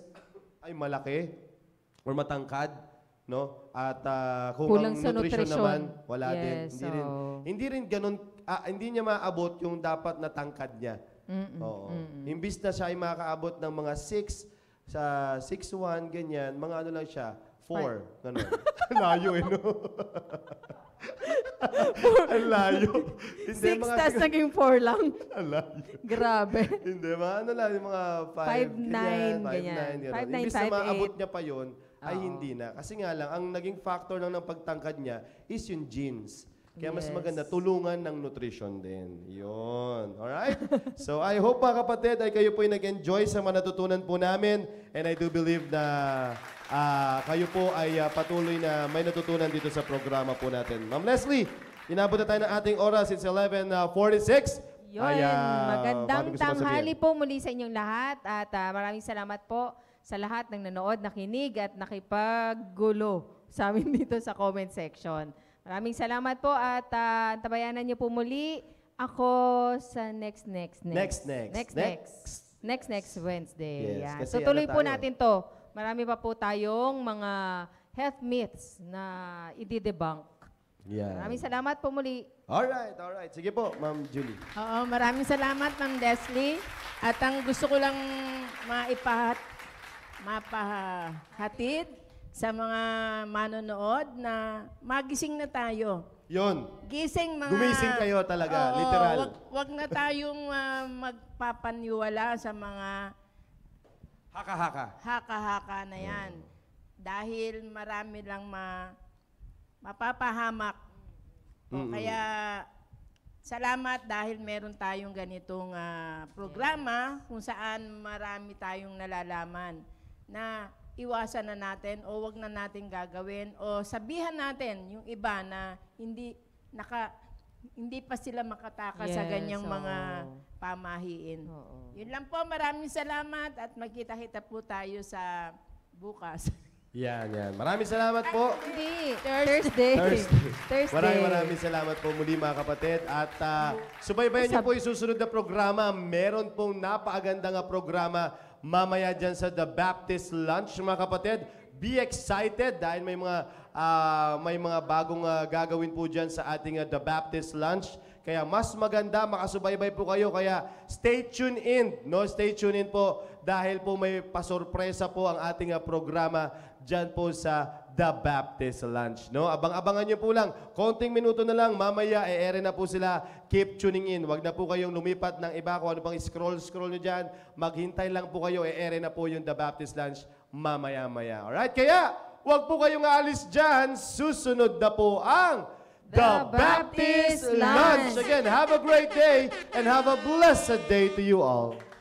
ay malaki or matangkad, no? At uh, kung Kulang ang nutrition, naman, wala yes, din. Hindi, so... rin, hindi rin ganun, ah, hindi niya maaabot yung dapat na tangkad niya. Mm-mm, Oo. Mm-mm. Imbis na siya ay makaabot ng mga 6, sa 6'1", ganyan, mga ano lang siya, 4, ganun. <laughs> Layo eh, no? <laughs> Ang layo. <laughs> Hindi, Six, mga, tas naging four lang. <laughs> Ang layo. Grabe. Hindi, mga ano lang, yung mga five. Five, nine, ganyan. Five, nine, five, eight. maabot niya pa yon ay hindi na. Kasi nga lang, ang naging factor lang ng pagtangkad niya is yung genes. Kaya mas Yes. maganda, tulungan ng nutrition din. Yun. Alright? so I hope mga kapatid ay kayo po ay nag-enjoy sa mga natutunan po namin. And I do believe na ah, kayo po ay ah, patuloy na may natutunan dito sa programa po natin. Ma'am Leslie, inabot na tayo ng ating oras. It's 11.46. Ah, Yun, Ay, ah, magandang tanghali po muli sa inyong lahat at ah, maraming salamat po sa lahat ng nanood, nakinig at nakipaggulo sa amin <laughs> dito sa comment section. Maraming salamat po at uh, ah, tabayanan niyo po muli ako sa next, next, next. Next, next. Next, next. Next, next, next Wednesday. Yes, Yan. So tuloy ano po natin to. Marami pa po tayong mga health myths na i-debunk. Yeah. Maraming salamat po muli. Alright, alright. Sige po, Ma'am Julie. Oo, maraming salamat, Ma'am Desley. At ang gusto ko lang maipahat, mapahatid sa mga manonood na magising na tayo. Yon. Gising mga... Gumising kayo talaga, oo, literal. Wag, wag na tayong uh, magpapaniwala sa mga... Haka-haka. Haka-haka na mm. yan. Oh. Dahil marami lang ma, mapapahamak. mm-hmm. Kaya salamat dahil meron tayong ganitong uh, programa kung saan marami tayong nalalaman na iwasan na natin o wag na natin gagawin o sabihan natin yung iba na hindi naka hindi pa sila makataka yes, sa ganyang oo. mga pamahiin. Oo. Yun lang po, maraming salamat at magkita-kita po tayo sa bukas. <laughs> Yan, yan. Maraming salamat po. Hindi. Thursday. Thursday. Thursday. Thursday. Maraming maraming salamat po muli mga kapatid. At uh, subaybayan niyo po yung susunod na programa. Meron pong napaaganda nga programa mamaya dyan sa The Baptist Lunch, mga kapatid. Be excited dahil may mga, uh, may mga bagong uh, gagawin po dyan sa ating uh, The Baptist Lunch. Kaya mas maganda, makasubaybay po kayo. Kaya stay tuned in, no? Stay tuned in po dahil po may pasorpresa po ang ating uh, programa dyan po sa The Baptist Lunch. No? Abang-abangan nyo po lang. Konting minuto na lang. Mamaya, e-ere na po sila. Keep tuning in. Huwag na po kayong lumipat ng iba. Kung ano pang scroll-scroll nyo dyan. Maghintay lang po kayo. E-ere na po yung The Baptist Lunch mamaya-maya. Alright? Kaya, huwag po kayong aalis dyan. Susunod na po ang The, Baptist, Lunch. Again, have a great day and have a blessed day to you all.